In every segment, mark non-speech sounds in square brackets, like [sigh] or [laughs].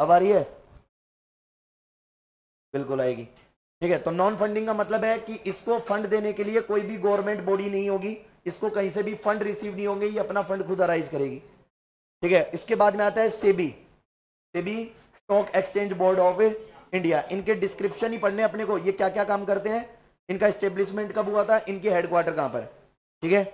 अब आ रही है बिल्कुल आएगी ठीक है तो नॉन फंडिंग का मतलब है कि इसको फंड देने के लिए कोई भी गवर्नमेंट बॉडी नहीं होगी इसको कहीं से भी फंड रिसीव नहीं होंगे ये अपना फंड खुद अराइज करेगी ठीक है इसके बाद में आता है SEBI SEBI stock exchange board of India इनके डिस्क्रिप्शन ही पढ़ने अपने को ये क्या क्या काम करते हैं इनका स्टेब्लिशमेंट कब हुआ था इनके हेडक्वार्टर कहाँ पर ठीक है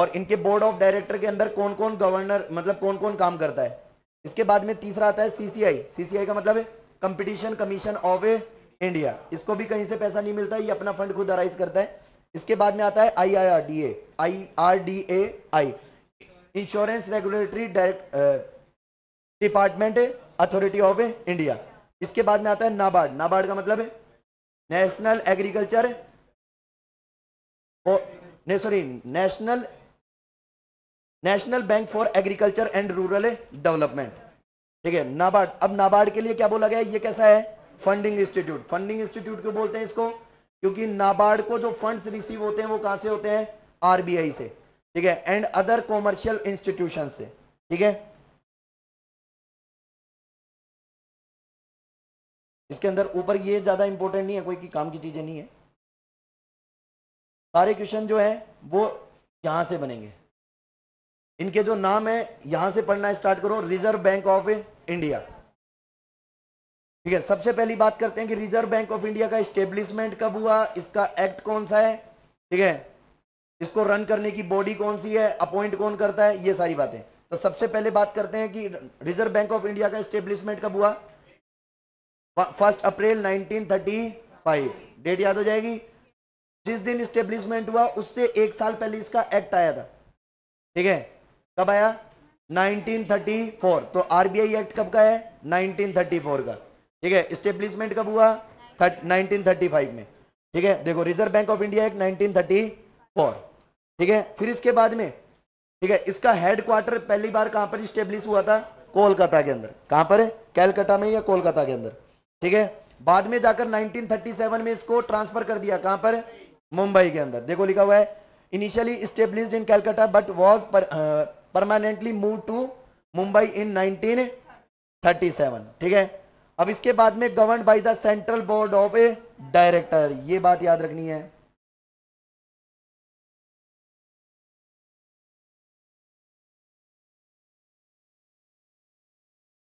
और इनके बोर्ड ऑफ डायरेक्टर के अंदर कौन कौन गवर्नर मतलब कौन कौन काम करता है इसके बाद में तीसरा आता है सीसीआई सीसीआई का मतलब कंपटीशन कमीशन ऑफ इंडिया इसको भी कहीं से पैसा नहीं मिलता ये अपना फंड खुद अराइज करता है इसके बाद में आता है I I R D A I R D A I insurance regulatory department authority of India इसके बाद में आता है नाबार्ड नाबार्ड का मतलब है national agriculture sorry national national bank for agriculture and rural development ठीक है नाबार्ड अब नाबार्ड के लिए क्या बोला गया ये कैसा है फंडिंग इंस्टीट्यूट फंडिंग इंस्टीट्यूट क्यों बोलते हैं इसको क्योंकि नाबार्ड को जो फंड्स रिसीव होते हैं वो कहां से होते हैं आरबीआई से ठीक है एंड अदर कॉमर्शियल इंस्टीट्यूशन से ठीक है इसके अंदर ऊपर ये ज़्यादा इंपॉर्टेंट नहीं है कोई की काम की चीज़ें नहीं है सारे क्वेश्चन जो है वो यहां से बनेंगे इनके जो नाम है यहां से पढ़ना स्टार्ट करो रिजर्व बैंक ऑफ इंडिया ठीक है सबसे पहली बात करते हैं कि रिजर्व बैंक ऑफ इंडिया का स्टेब्लिशमेंट कब हुआ इसका एक्ट कौन सा है ठीक है इसको रन करने की बॉडी कौन सी है अपॉइंट कौन करता है ये सारी बातें तो सबसे पहले बात करते हैं कि रिजर्व बैंक ऑफ इंडिया का स्टेब्लिशमेंट कब हुआ फर्स्ट अप्रैल 1935 डेट याद हो जाएगी जिस दिन स्टेब्लिशमेंट हुआ उससे एक साल पहले इसका एक्ट आया था ठीक है कब आया 1934 तो आरबीआई एक्ट कब का है 1934 का ठीक है स्टेब्लिशमेंट कब हुआ 1935 में ठीक है देखो Reserve bank of India act 1934 ठीक है फिर इसके बाद में ठीक है इसका हेडक्वार्टर पहली बार कहां पर स्टेब्लिश हुआ था कोलकाता के अंदर कहां पर कैलकाटा में या कोलकाता के अंदर ठीक है बाद में जाकर 1937 में इसको ट्रांसफर कर दिया कहां पर मुंबई के अंदर देखो लिखा हुआ है initially establish in Calcutta but was permanently move to Mumbai in 1937 ठीक है अब इसके बाद में govern by the central board of a director ये बात याद रखनी है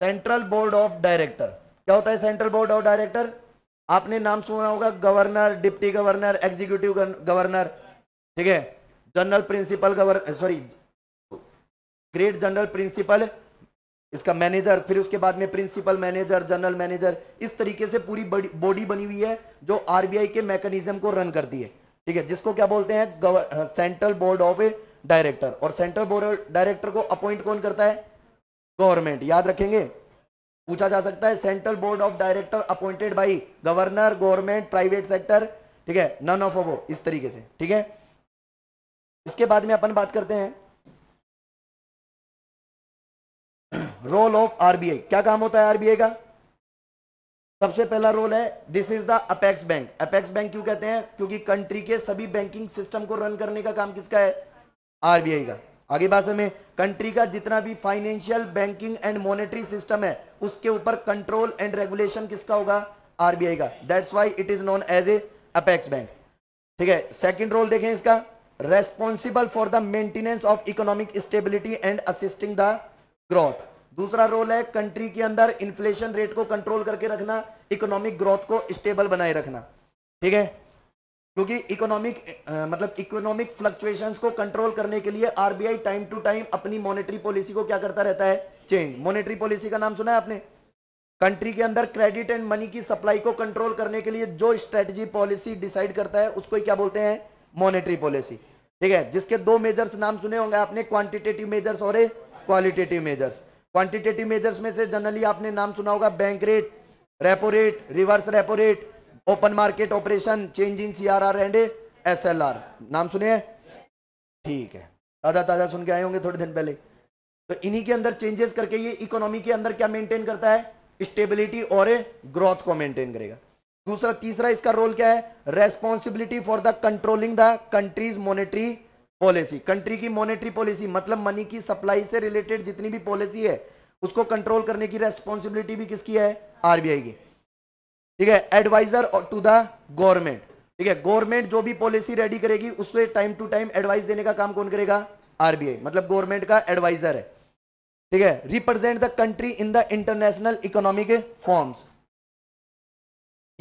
सेंट्रल बोर्ड ऑफ डायरेक्टर क्या होता है सेंट्रल बोर्ड ऑफ डायरेक्टर आपने नाम सुना होगा governor deputy governor executive governor ठीक है general principal governor sorry great general principal इसका मैनेजर फिर उसके बाद में प्रिंसिपल मैनेजर जनरल मैनेजर इस तरीके से पूरी बॉडी बनी हुई है जो आरबीआई के मैकेनिज्म को रन करती है ठीक है जिसको क्या बोलते हैं सेंट्रल बोर्ड ऑफ डायरेक्टर और सेंट्रल बोर्ड डायरेक्टर को अपॉइंट कौन करता है गवर्नमेंट याद रखेंगे पूछा जा सकता है central board of director appointed by governor government private sector ठीक है नन ऑफ अबो इस तरीके से ठीक है इसके बाद में अपन बात करते हैं रोल ऑफ आरबीआई क्या काम होता है आरबीआई का सबसे पहला रोल है this is the apex bank apex bank क्यों कहते हैं क्योंकि कंट्री के सभी बैंकिंग सिस्टम को रन करने का काम किसका है आरबीआई का आगे बात में कंट्री का जितना भी financial banking and monetary system है उसके ऊपर कंट्रोल एंड रेगुलेशन किसका होगा आरबीआई का that's why it is known as a apex bank ठीक है सेकेंड रोल देखें इसका responsible for the maintenance of economic stability and assisting the growth दूसरा रोल है कंट्री के अंदर इन्फ्लेशन रेट को कंट्रोल करके रखना इकोनॉमिक ग्रोथ को स्टेबल बनाए रखना ठीक है क्योंकि इकोनॉमिक मतलब इकोनॉमिक फ्लक्चुएशंस को कंट्रोल करने के लिए आरबीआई टाइम टू टाइम अपनी मॉनेटरी पॉलिसी को क्या करता रहता है चेंज मॉनेटरी पॉलिसी का नाम सुना है आपने कंट्री के अंदर क्रेडिट एंड मनी की सप्लाई को कंट्रोल करने के लिए जो स्ट्रेटजी पॉलिसी डिसाइड करता है उसको ही क्या बोलते हैं मॉनेटरी पॉलिसी ठीक है जिसके दो मेजर्स नाम सुने होंगे आपने क्वांटिटेटिव मेजर्स और क्वालिटेटिव मेजर्स क्वांटिटेटिव मेजर्स में से जनरली आपने नाम सुना होगा bank rate repo rate reverse repo rate open market operation change in C R R and S L R नाम सुने ठीक है ताज़ा ताज़ा सुन के आए होंगे थोड़े दिन पहले तो इन्हीं के अंदर चेंजेस करके ये इकोनॉमी के अंदर क्या मेंटेन करता है स्टेबिलिटी और ग्रोथ को मेंटेन करेगा दूसरा तीसरा इसका रोल क्या है responsibility for the controlling the country's monetary policy country की मॉनेटरी पॉलिसी मतलब मनी की सप्लाई से रिलेटेड जितनी भी पॉलिसी है उसको कंट्रोल करने की रेस्पॉन्सिबिलिटी भी किसकी है आरबीआई की ठीक है एडवाइजर टू द गवर्नमेंट ठीक है गवर्नमेंट जो भी पॉलिसी रेडी करेगी उसको टाइम टू टाइम एडवाइस देने का काम कौन करेगा आरबीआई मतलब गवर्नमेंट का एडवाइजर है ठीक है represent the country in the international economic forms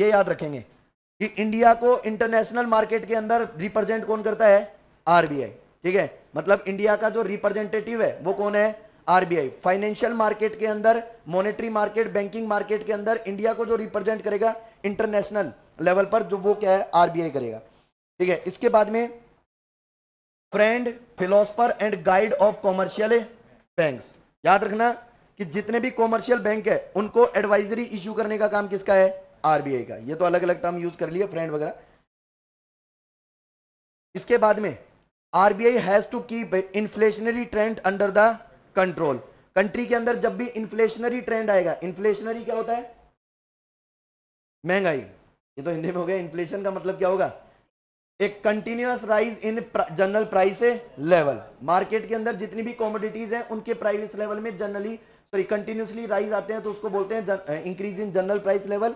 ये याद रखेंगे कि इंडिया को इंटरनेशनल मार्केट के अंदर रिप्रेजेंट कौन करता है आरबीआई ठीक है मतलब इंडिया का जो रिप्रेजेंटेटिव है वो कौन है आरबीआई फाइनेंशियल मार्केट के अंदर मॉनेटरी मार्केट बैंकिंग मार्केट के अंदर इंडिया को जो रिप्रेजेंट करेगा इंटरनेशनल लेवल पर जो वो क्या है आरबीआई करेगा ठीक है इसके बाद में friend philosopher and guide of commercial bank याद रखना कि जितने भी कॉमर्शियल बैंक है उनको एडवाइजरी इश्यू करने का काम किसका है आरबीआई का ये तो अलग अलग टर्म यूज कर लिया फ्रेंड वगैरह इसके बाद में RBI has to keep inflationary trend under the control country के अंदर जब भी इन्फ्लेशनरी ट्रेंड आएगा इन्फ्लेशनरी क्या होता है महंगाई ये तो हिंदी में हो गया इन्फ्लेशन का मतलब क्या होगा एक continuous rise in general price level market के अंदर जितनी भी कॉमोडिटीज हैं उनके प्राइस लेवल में जनरली सॉरी कंटिन्यूसली राइज आते हैं तो उसको बोलते हैं increase in general price level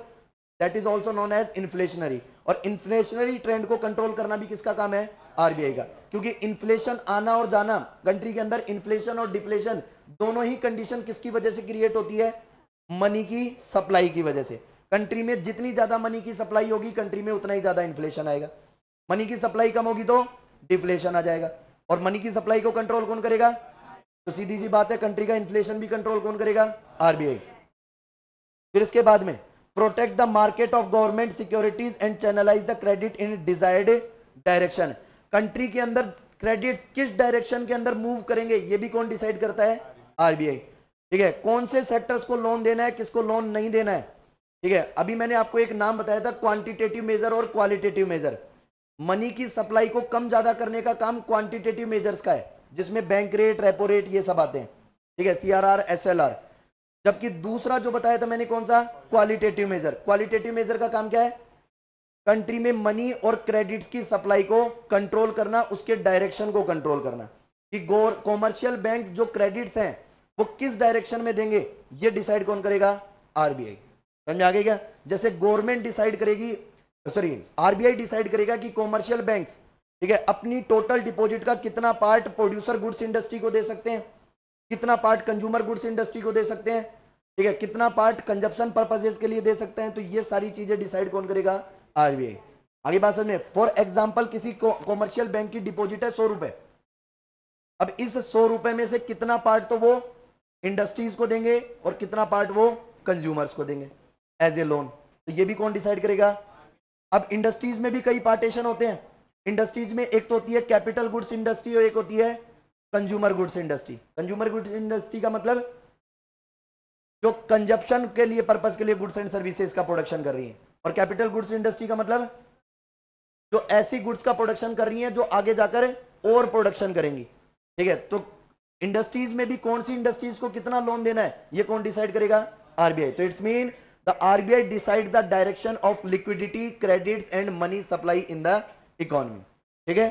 that is also known as inflationary और इन्फ्लेशनरी ट्रेंड को कंट्रोल करना भी किसका काम है आरबीआई का क्योंकि इन्फ्लेशन आना और जाना कंट्री के अंदर इन्फ्लेशन और डिफ्लेशन दोनों ही कंडीशन किसकी वजह से क्रिएट होती है मनी की सप्लाई की वजह से कंट्री में जितनी ज्यादा मनी की सप्लाई होगी कंट्री में उतना ही ज्यादा इन्फ्लेशन आएगा मनी की सप्लाई कम होगी तो डिफ्लेशन आ जाएगा और मनी की सप्लाई को कंट्रोल कौन करेगा तो सीधी सी बात है कंट्री का इन्फ्लेशन भी कंट्रोल कौन करेगा आरबीआई फिर इसके बाद में protect the market of government securities and channelize the credit in desired direction country के अंदर क्रेडिट किस डायरेक्शन के अंदर मूव करेंगे ये भी कौन डिसाइड करता है आरबीआई ठीक है कौन से सेक्टर्स को लोन देना है किसको लोन नहीं देना है ठीक है अभी मैंने आपको एक नाम बताया था क्वांटिटेटिव मेजर और क्वालिटेटिव मेजर मनी की सप्लाई को कम ज्यादा करने का काम क्वांटिटेटिव मेजर्स का है जिसमें बैंक रेट रेपो रेट ये सब आते हैं ठीक है सी एस एल आर जबकि दूसरा जो बताया था मैंने कौन सा क्वालिटेटिव मेजर क्वालिटेटिव मेजर का काम क्या है कंट्री में मनी और क्रेडिट्स की सप्लाई को कंट्रोल करना उसके डायरेक्शन को कंट्रोल करना कि कॉमर्शियल बैंक जो क्रेडिट्स हैं वो किस डायरेक्शन में देंगे ये डिसाइड कौन करेगा आरबीआई समझ आ गया क्या जैसे गवर्नमेंट डिसाइड करेगी सॉरी आरबीआई डिसाइड करेगा कि कॉमर्शियल बैंक ठीक है अपनी टोटल डिपोजिट का कितना पार्ट प्रोड्यूसर गुड्स इंडस्ट्री को दे सकते हैं कितना पार्ट कंज्यूमर गुड्स इंडस्ट्री को दे सकते हैं ठीक है कितना पार्ट कंजप्शन पर्पजेज के लिए दे सकते हैं तो ये सारी चीजें डिसाइड कौन करेगा आरबीआई आगे बात समझ में फॉर एग्जाम्पल किसी कॉमर्शियल को, बैंक की डिपोजिट है सौ रुपए अब इस सौ रुपए में से कितना पार्ट तो वो इंडस्ट्रीज को देंगे और कितना पार्ट वो कंज्यूमर्स को देंगे एज ए लोन तो ये भी कौन डिसाइड करेगा अब इंडस्ट्रीज में भी कई पार्टेशन होते हैं इंडस्ट्रीज में एक तो होती है कैपिटल गुड्स इंडस्ट्री और एक होती है consumer goods industry consumer goods industry का मतलब जो कंजप्शन के लिए पर्पज के लिए गुड्स एंड सर्विसेज का प्रोडक्शन कर रही है और कैपिटल गुड्स इंडस्ट्री का मतलब जो ऐसी गुड्स का प्रोडक्शन कर रही है जो आगे जाकर और प्रोडक्शन करेंगी ठीक है तो इंडस्ट्रीज में भी कौन सी इंडस्ट्रीज को कितना लोन देना है ये कौन डिसाइड करेगा आरबीआई तो it's mean the RBI decide the direction of liquidity credit and money supply in the economy ठीक है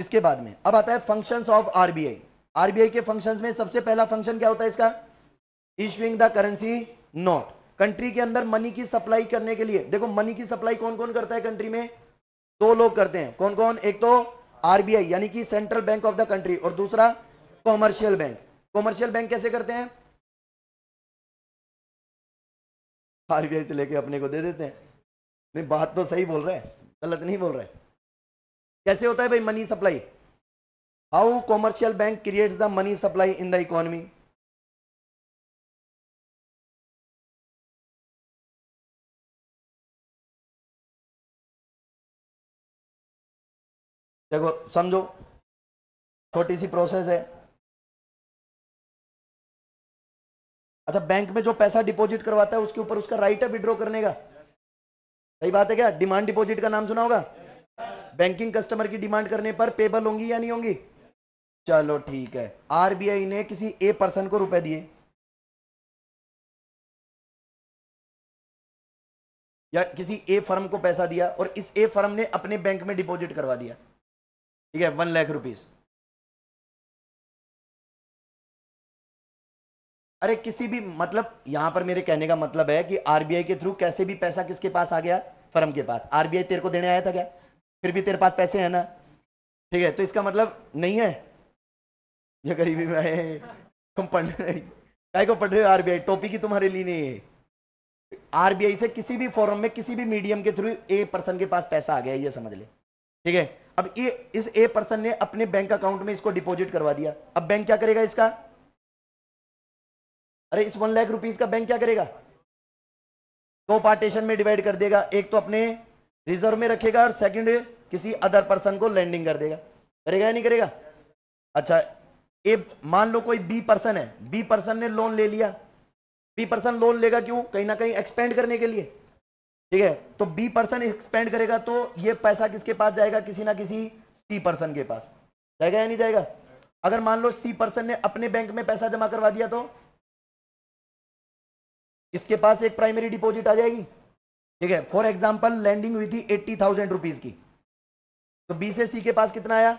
इसके बाद में अब आता है फंक्शंस ऑफ आरबीआई आरबीआई के फंक्शंस में सबसे पहला फंक्शन क्या होता है इसका issuing the currency note country के अंदर मनी की सप्लाई करने के लिए देखो मनी की सप्लाई कौन कौन करता है कंट्री में दो लोग करते हैं कौन कौन एक तो आरबीआई यानी कि central bank of the country और दूसरा कॉमर्शियल बैंक कॉमर्शियल बैंक कैसे करते हैं आरबीआई से लेके अपने को दे देते हैं नहीं बात तो सही बोल रहे हैं गलत नहीं बोल रहे कैसे होता है भाई money supply how commercial bank creates the money supply in the economy देखो समझो छोटी सी प्रोसेस है अच्छा बैंक में जो पैसा डिपॉजिट करवाता है उसके ऊपर उसका राइट है विड्रॉ करने का सही बात है क्या डिमांड डिपॉजिट का नाम सुना होगा बैंकिंग कस्टमर की डिमांड करने पर पेबल होंगी या नहीं होंगी चलो ठीक है आरबीआई ने किसी ए पर्सन को रुपए दिए या किसी ए फर्म को पैसा दिया और इस ए फर्म ने अपने बैंक में डिपॉजिट करवा दिया ठीक है वन लाख रुपीज अरे किसी भी मतलब यहां पर मेरे कहने का मतलब है कि आरबीआई के थ्रू कैसे भी पैसा किसके पास आ गया फर्म के पास आरबीआई तेरे को देने आया था क्या फिर भी तेरे पास पैसे हैं ना ठीक है तो इसका मतलब नहीं है ये गरीबी में आए तुम पढ़ रहे काय को पढ़ रहे हो आरबीआई टोपी की तुम्हारे लिए नहीं है आरबीआई से किसी भी फॉरम में किसी भी मीडियम के थ्रू ए पर्सन के पास पैसा आ गया ये समझ ले ठीक है अब ए, इस ए पर्सन ने अपने बैंक अकाउंट में इसको डिपॉजिट करवा दिया अब बैंक क्या करेगा इसका अरे इस वन लाख रुपीज का बैंक क्या करेगा दो तो पार्टीशन में डिवाइड कर देगा एक तो अपने रिजर्व में रखेगा और सेकंड किसी अदर पर्सन को लैंडिंग कर देगा करेगा या नहीं करेगा अच्छा ए मान लो कोई बी पर्सन है बी पर्सन ने लोन ले लिया बी पर्सन लोन लेगा क्यों कहीं ना कहीं एक्सपेंड करने के लिए ठीक है तो बी पर्सन एक्सपेंड करेगा तो ये पैसा किसके पास जाएगा किसी ना किसी सी पर्सन के पास जाएगा या नहीं जाएगा अगर मान लो सी पर्सन ने अपने बैंक में पैसा जमा करवा दिया तो इसके पास एक प्राइमरी डिपॉजिट आ जाएगी ठीक है फॉर एग्जाम्पल लैंडिंग हुई थी एट्टी थाउजेंड रुपीज की तो बी से सी के पास कितना आया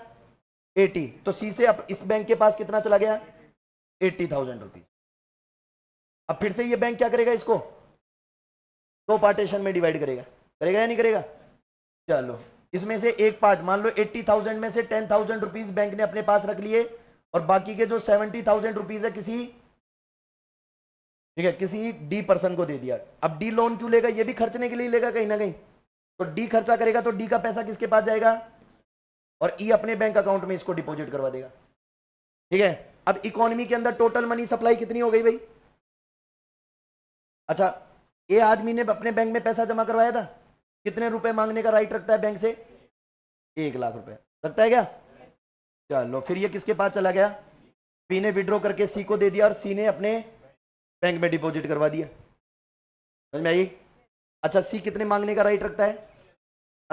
एटी तो सी से अब इस बैंक के पास कितना चला गया एट्टी थाउजेंड रुपीज अब फिर से ये बैंक क्या करेगा इसको दो पार्टीशन में डिवाइड करेगा करेगा या नहीं करेगा चलो इसमें से एक पार्ट मान लो एट्टी थाउजेंड में से टेन थाउजेंड रुपीज बैंक ने अपने पास रख लिए और बाकी के जो सेवेंटी थाउजेंड रुपीज है किसी ठीक है किसी डी पर्सन को दे दिया अब डी लोन क्यों लेगा ये भी खर्चने के लिए लेगा कहीं ना कहीं तो डी खर्चा करेगा तो डी का पैसा किसके पास जाएगा और ई e अपने बैंक अकाउंट में इसको डिपोजिट करवा देगा ठीक है अब इकोनॉमी के अंदर टोटल मनी सप्लाई कितनी हो गई भाई अच्छा ये आदमी ने अपने बैंक में पैसा जमा करवाया था कितने रुपए मांगने का राइट रखता है बैंक से एक लाख रुपए रखता है क्या चलो फिर ये किसके पास चला गया पी ने विड्रॉ करके सी को दे दिया और सी ने अपने बैंक में डिपॉजिट करवा दिया समझ में आई अच्छा सी कितने मांगने का राइट रखता है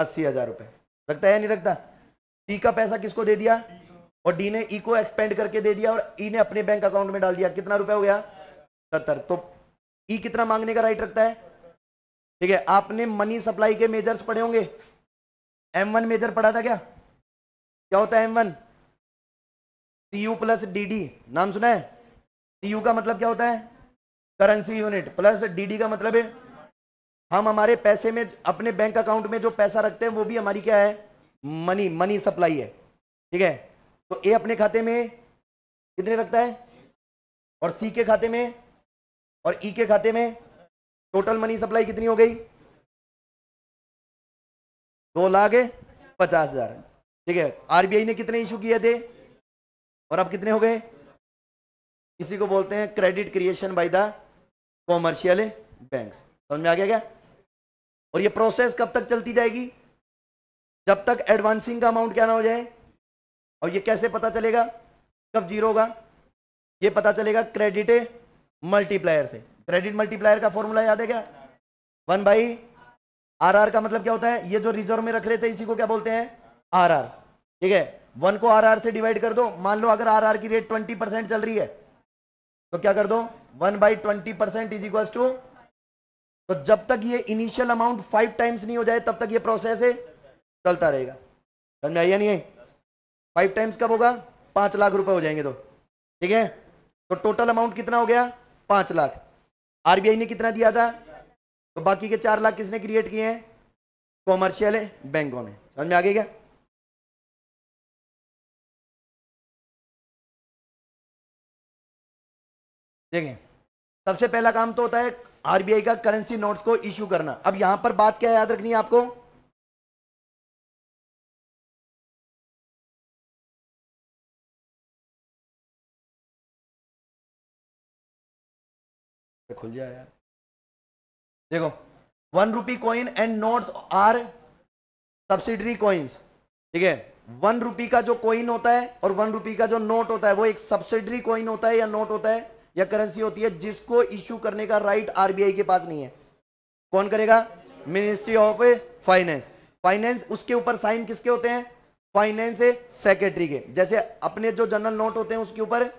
अस्सी हजार रुपये रखता है या नहीं रखता सी का पैसा किसको दे दिया और डी ने ई e को एक्सपेंड करके दे दिया और ई e ने अपने बैंक अकाउंट में डाल दिया कितना रुपया हो गया सत्तर तो ई e कितना मांगने का राइट रखता है ठीक है आपने मनी सप्लाई के मेजर्स पढ़े होंगे एम वन मेजर पढ़ा था क्या क्या होता है M one C U plus D D नाम सुना है सी यू का मतलब क्या होता है currency unit plus D D का मतलब है हम हमारे पैसे में अपने बैंक अकाउंट में जो पैसा रखते हैं वो भी हमारी क्या है मनी मनी सप्लाई है ठीक है तो ए अपने खाते में कितने रखता है और सी के खाते में और ई e के खाते में टोटल मनी सप्लाई कितनी हो गई दो लाख पचास हजार ठीक है आरबीआई ने कितने इशू किए थे और अब कितने हो गए इसी को बोलते हैं credit creation by the commercial bank समझ में आ गया क्या और ये प्रोसेस कब तक चलती जाएगी जब तक एडवांसिंग का अमाउंट क्या ना हो जाए और ये कैसे पता चलेगा कब जीरो होगा ये पता चलेगा क्रेडिट मल्टीप्लायर से क्रेडिट मल्टीप्लायर का फॉर्मूला याद है क्या वन बाई आर आर का मतलब क्या होता है ये जो रिजर्व में रख रहे थे इसी को क्या बोलते हैं आर आर ठीक है वन को आर आर से डिवाइड कर दो मान लो अगर आर आर की रेट ट्वेंटी परसेंट चल रही है तो क्या कर दो one by twenty percent is equal to तो जब तक ये इनिशियल अमाउंट फाइव टाइम्स नहीं हो जाए तब तक ये प्रोसेस है चलता रहेगा समझ में आइए नहीं फाइव टाइम्स कब होगा पांच लाख रुपए हो जाएंगे तो ठीक है तो टोटल अमाउंट कितना हो गया पांच लाख आरबीआई ने कितना दिया था तो बाकी के चार लाख किसने क्रिएट किए हैं कॉमर्शियल है बैंकों ने समझ में आ गया क्या देखें सबसे पहला काम तो होता है आरबीआई का करेंसी नोट्स को इश्यू करना अब यहां पर बात क्या याद रखनी है आपको खुल जाए यार देखो one rupee coin and notes are subsidiary coins ठीक है वन रुपी का जो कॉइन होता है और वन रुपी का जो नोट होता है वो एक सब्सिडरी कॉइन होता है या नोट होता है या करेंसी होती है जिसको इश्यू करने का राइट आरबीआई के पास नहीं है कौन करेगा मिनिस्ट्री ऑफ फाइनेंस फाइनेंस उसके ऊपर साइन किसके होते हैं फाइनेंस सेक्रेटरी के जैसे अपने जो जनरल नोट होते हैं उसके ऊपर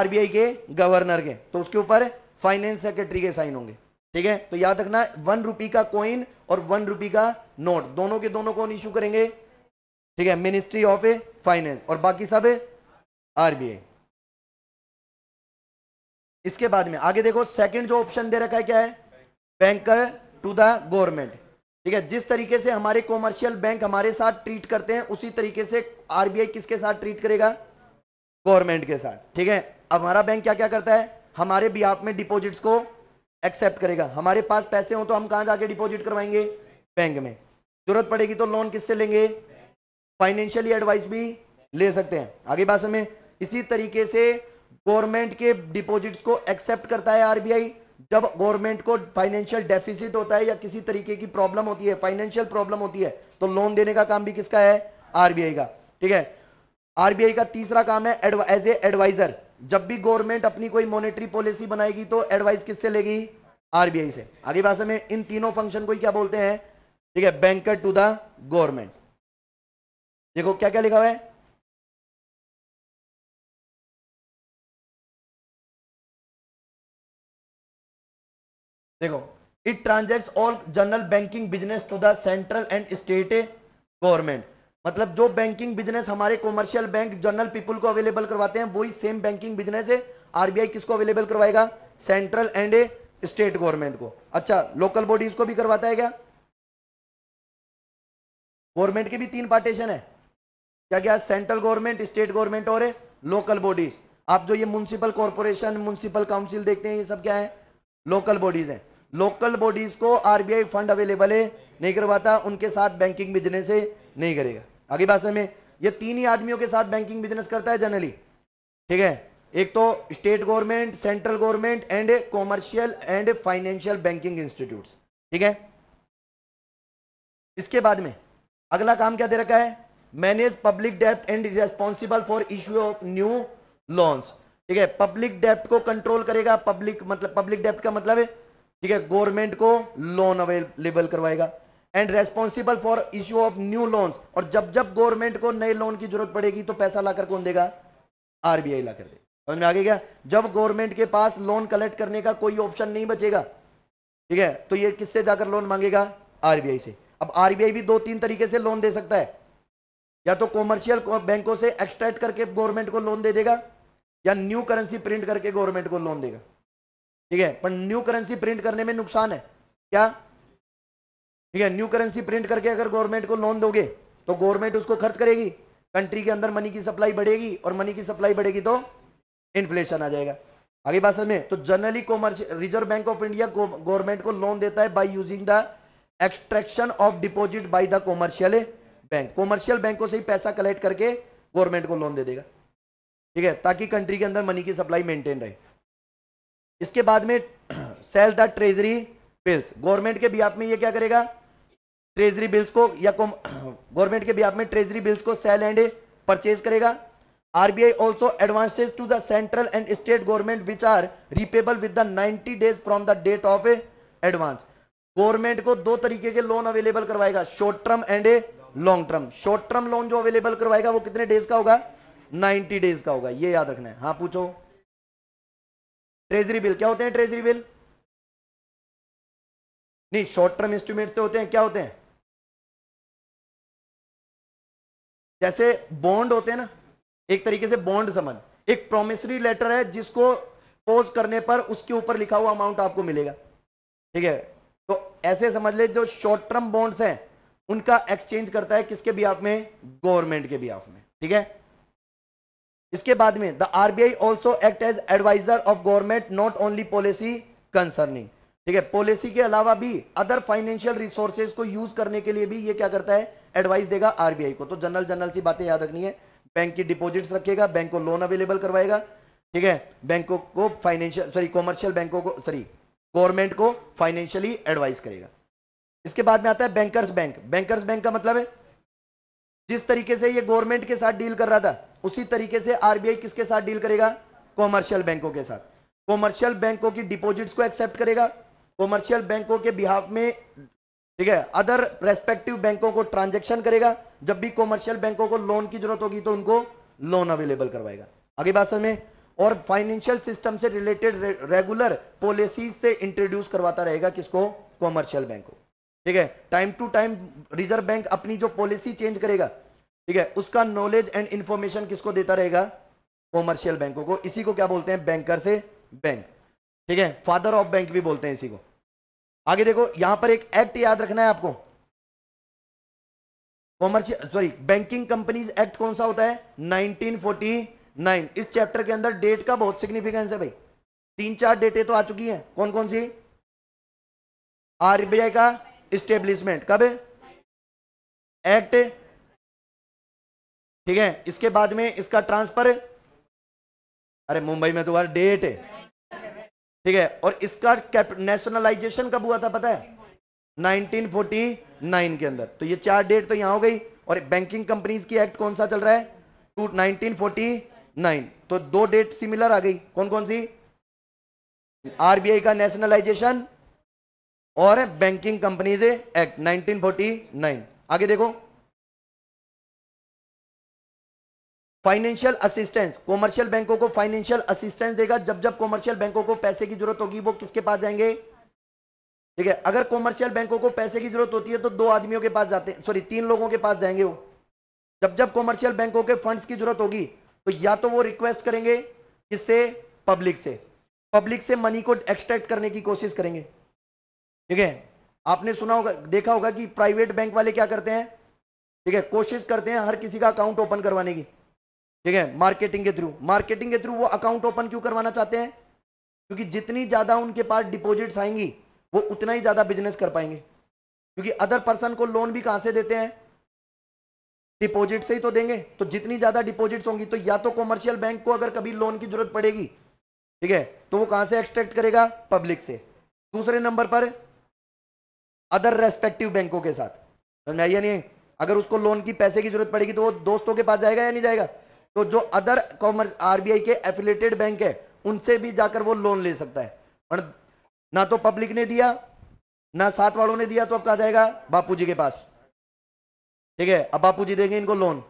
आरबीआई के गवर्नर के तो उसके ऊपर फाइनेंस सेक्रेटरी के साइन होंगे ठीक है तो याद रखना वन रुपी का कॉइन और वन रुपी का नोट दोनों के दोनों कौन इशू करेंगे ठीक है मिनिस्ट्री ऑफ ए फाइनेंस और बाकी सब है आरबीआई इसके बाद में आगे देखो सेकंड जो ऑप्शन दे रखा है क्या है बैंकर टू द गवर्नमेंट ठीक है जिस तरीके से हमारे कॉमर्शियल बैंक हमारे साथ ट्रीट करते हैं उसी तरीके से आरबीआई किसके साथ ट्रीट करेगा गवर्नमेंट के साथ ठीक है अब हमारा बैंक क्या क्या करता है हमारे भी आप में डिपॉजिट्स को एक्सेप्ट करेगा हमारे पास पैसे हो तो हम कहाँ जाके डिपॉजिट करवाएंगे बैंक में जरूरत पड़ेगी तो लोन किससे लेंगे फाइनेंशियली एडवाइस भी ले सकते हैं आगे बात समय इसी तरीके से गवर्नमेंट के डिपॉजिट्स को एक्सेप्ट करता है आरबीआई जब गवर्नमेंट को फाइनेंशियल डेफिसिट होता है या किसी तरीके की प्रॉब्लम होती है फाइनेंशियल प्रॉब्लम होती है तो लोन देने का काम भी किसका है आरबीआई का ठीक है आरबीआई का तीसरा काम है एज ए एडवाइजर जब भी गवर्नमेंट अपनी कोई मॉनेटरी पॉलिसी बनाएगी तो एडवाइस किससे लेगी आरबीआई से आगे भाषा में इन तीनों फंक्शन को क्या बोलते हैं ठीक है बैंकर टू द गवर्नमेंट देखो क्या क्या लिखा हुआ है देखो it transact all general banking business to the central and state government मतलब जो बैंकिंग बिजनेस हमारे कॉमर्शियल बैंक जनरल पीपल को अवेलेबल करवाते हैं वही सेम बैंकिंग बिजनेस है आरबीआई किसको अवेलेबल करवाएगा central and a state government को अच्छा लोकल बॉडीज को भी करवाता है क्या गवर्नमेंट के भी तीन पार्टीशन है क्या क्या सेंट्रल गवर्नमेंट स्टेट गवर्नमेंट और लोकल बॉडीज आप जो ये म्यूनसिपल कॉर्पोरेशन म्यूनसिपल काउंसिल देखते हैं ये सब क्या है लोकल बॉडीज है लोकल बॉडीज को आरबीआई फंड अवेलेबल है नहीं करवाता उनके साथ बैंकिंग बिजनेस है नहीं करेगा आगे बात समय ये तीन ही आदमियों के साथ बैंकिंग बिजनेस करता है जनरली ठीक है एक तो state government central government and commercial and financial banking institute ठीक है इसके बाद में अगला काम क्या दे रखा है मैनेज पब्लिक डेप्ट and responsible for issue of new loans ठीक है पब्लिक डेप्ट को कंट्रोल करेगा पब्लिक मतलब पब्लिक डेप्ट का मतलब है ठीक है गवर्नमेंट को लोन अवेलेबल करवाएगा and responsible for issue of new loans और जब जब गवर्नमेंट को नए लोन की जरूरत पड़ेगी तो पैसा लाकर कौन देगा आरबीआई ला कर देगा समझ में आगे क्या जब गवर्नमेंट के पास लोन कलेक्ट करने का कोई ऑप्शन नहीं बचेगा ठीक है तो ये किससे जाकर लोन मांगेगा आरबीआई से अब आरबीआई भी दो तीन तरीके से लोन दे सकता है या तो कॉमर्शियल बैंकों से एक्सट्रैक्ट करके गवर्नमेंट को लोन दे देगा या न्यू करेंसी प्रिंट करके गवर्नमेंट को लोन देगा ठीक है पर न्यू करेंसी प्रिंट करने में नुकसान है क्या ठीक है न्यू करेंसी प्रिंट करके अगर गवर्नमेंट को लोन दोगे तो गवर्नमेंट उसको खर्च करेगी कंट्री के अंदर मनी की सप्लाई बढ़ेगी और मनी की सप्लाई बढ़ेगी तो इन्फ्लेशन आ जाएगा आगे बात में तो generally commerce reserve bank of India government को लोन देता है by using the extraction of deposit by the commercial bank commercial बैंकों से ही पैसा कलेक्ट करके गवर्नमेंट को लोन दे देगा ठीक है ताकि कंट्री के अंदर मनी की सप्लाई मेंटेन रहे इसके बाद में sell the treasury bills government के भी आप में ये क्या करेगा ट्रेजरी बिल्स को या गवर्नमेंट के बिहार में ट्रेजरी बिल्स को सेल एंड परचेज करेगा RBI also advances to the central and state government which are repayable with the 90 days from the date of advance government को दो तरीके के लोन अवेलेबल करवाएगा short term and a long term short term loan जो available करवाएगा वो कितने days का होगा 90 डेज का होगा ये याद रखना है हाँ पूछो ट्रेजरी बिल क्या होते हैं ट्रेजरी बिल नहीं शॉर्ट टर्म इंस्ट्रूमेंट से होते हैं क्या होते हैं जैसे बॉन्ड होते हैं ना एक तरीके से बॉन्ड समझ एक प्रोमिसरी लेटर है जिसको पोज करने पर उसके ऊपर लिखा हुआ अमाउंट आपको मिलेगा ठीक है तो ऐसे समझ ले जो शॉर्ट टर्म बॉन्ड्स हैं उनका एक्सचेंज करता है किसके भी आप में गवर्नमेंट के भी आप में ठीक है इसके बाद में the RBI also act as adviser of government not only policy concerning ठीक है पॉलिसी के अलावा भी अदर फाइनेंशियल रिसोर्सेज को यूज करने के लिए भी ये क्या करता है एडवाइस देगा आरबीआई को तो जनरल जनरल सी बातें याद रखनी है बैंक की डिपॉजिट्स रखेगा बैंक को लोन अवेलेबल करवाएगा ठीक है बैंकों को फाइनेंशियल सॉरी कॉमर्शियल बैंकों को सॉरी गवर्नमेंट को फाइनेंशियली एडवाइस करेगा इसके बाद में आता है बैंकर्स बैंक बैंकर्स बैंक का मतलब है जिस तरीके से ये गवर्नमेंट के साथ डील कर रहा था उसी तरीके से आरबीआई किसके साथ डील करेगा कॉमर्शियल बैंकों के साथ कॉमर्शियल बैंकों की डिपॉजिट्स को एक्सेप्ट करेगा कॉमर्शियल बैंकों के बिहाफ में ठीक है अदर रेस्पेक्टिव बैंकों को ट्रांजेक्शन करेगा जब भी कॉमर्शियल बैंकों को लोन की जरूरत होगी तो उनको लोन अवेलेबल करवाएगा आगे बात समझ में और फाइनेंशियल सिस्टम से रिलेटेड रेगुलर पॉलिसीज से इंट्रोड्यूस करवाता रहेगा किसको कॉमर्शियल बैंक को ठीक है time to time reserve bank अपनी जो पॉलिसी चेंज करेगा ठीक है उसका नॉलेज एंड इंफॉर्मेशन किसको देता रहेगा कॉमर्शियल बैंकों को इसी को क्या बोलते हैं बैंकर से बैंक ठीक है फादर ऑफ बैंक भी बोलते हैं इसी को आगे देखो यहां पर एक एक्ट याद रखना है आपको commercial sorry banking companies act कौन सा होता है 1949 इस चैप्टर के अंदर डेट का बहुत सिग्निफिकेंस है भाई तीन चार डेटे तो आ चुकी हैं कौन कौन सी आरबीआई का स्टेब्लिशमेंट कब एक्ट ठीक है इसके बाद में इसका ट्रांसफर अरे मुंबई में तो डेट है ठीक है और इसका नेशनलाइजेशन कब हुआ था पता है 1949 के अंदर तो ये चार डेट तो यहां हो गई और बैंकिंग कंपनीज की एक्ट कौन सा चल रहा है टू नाइनटीन तो दो डेट सिमिलर आ गई कौन कौन सी आरबीआई का नेशनलाइजेशन और बैंकिंग कंपनीज एक्ट 1949 आगे देखो फाइनेंशियल असिस्टेंस कॉमर्शियल बैंकों को फाइनेंशियल असिस्टेंस देगा जब जब कॉमर्शियल बैंकों को पैसे की जरूरत होगी वो किसके पास जाएंगे ठीक है अगर कॉमर्शियल बैंकों को पैसे की जरूरत होती है तो दो आदमियों के पास जाते हैं सॉरी तीन लोगों के पास जाएंगे वो जब जब कॉमर्शियल बैंकों के फंड्स की जरूरत होगी तो या तो वो रिक्वेस्ट करेंगे किससे पब्लिक से पब्लिक से मनी को एक्सट्रैक्ट करने की कोशिश करेंगे ठीक है आपने सुना होगा देखा होगा कि प्राइवेट बैंक वाले क्या करते हैं ठीक है कोशिश करते हैं हर किसी का अकाउंट ओपन करवाने की ठीक है मार्केटिंग के थ्रू मार्केटिंग के थ्रू वो अकाउंट ओपन क्यों करवाना चाहते हैं क्योंकि जितनी ज़्यादा उनके पास डिपॉजिट्स आएंगी वो उतना ही ज़्यादा बिजनेस कर पाएंगे क्योंकि अदर पर्सन को लोन भी कहां से देते हैं डिपॉजिट से ही तो देंगे तो जितनी ज़्यादा डिपॉजिट्स होंगी तो या तो कॉमर्शियल बैंक को अगर कभी लोन की जरूरत पड़ेगी ठीक है तो वो कहां से एक्सट्रैक्ट करेगा पब्लिक से दूसरे नंबर पर अदर रेस्पेक्टिव बैंकों के साथ समझाइए नहीं अगर उसको लोन की पैसे की जरूरत पड़ेगी तो वो दोस्तों के पास जाएगा या नहीं जाएगा तो जो अदर कॉमर्स आरबीआई के एफिलेटेड बैंक है उनसे भी जाकर वो लोन ले सकता है और ना तो पब्लिक ने दिया ना साथ वालों ने दिया तो अब कहा जाएगा बापू के पास ठीक है अब बापू देंगे इनको लोन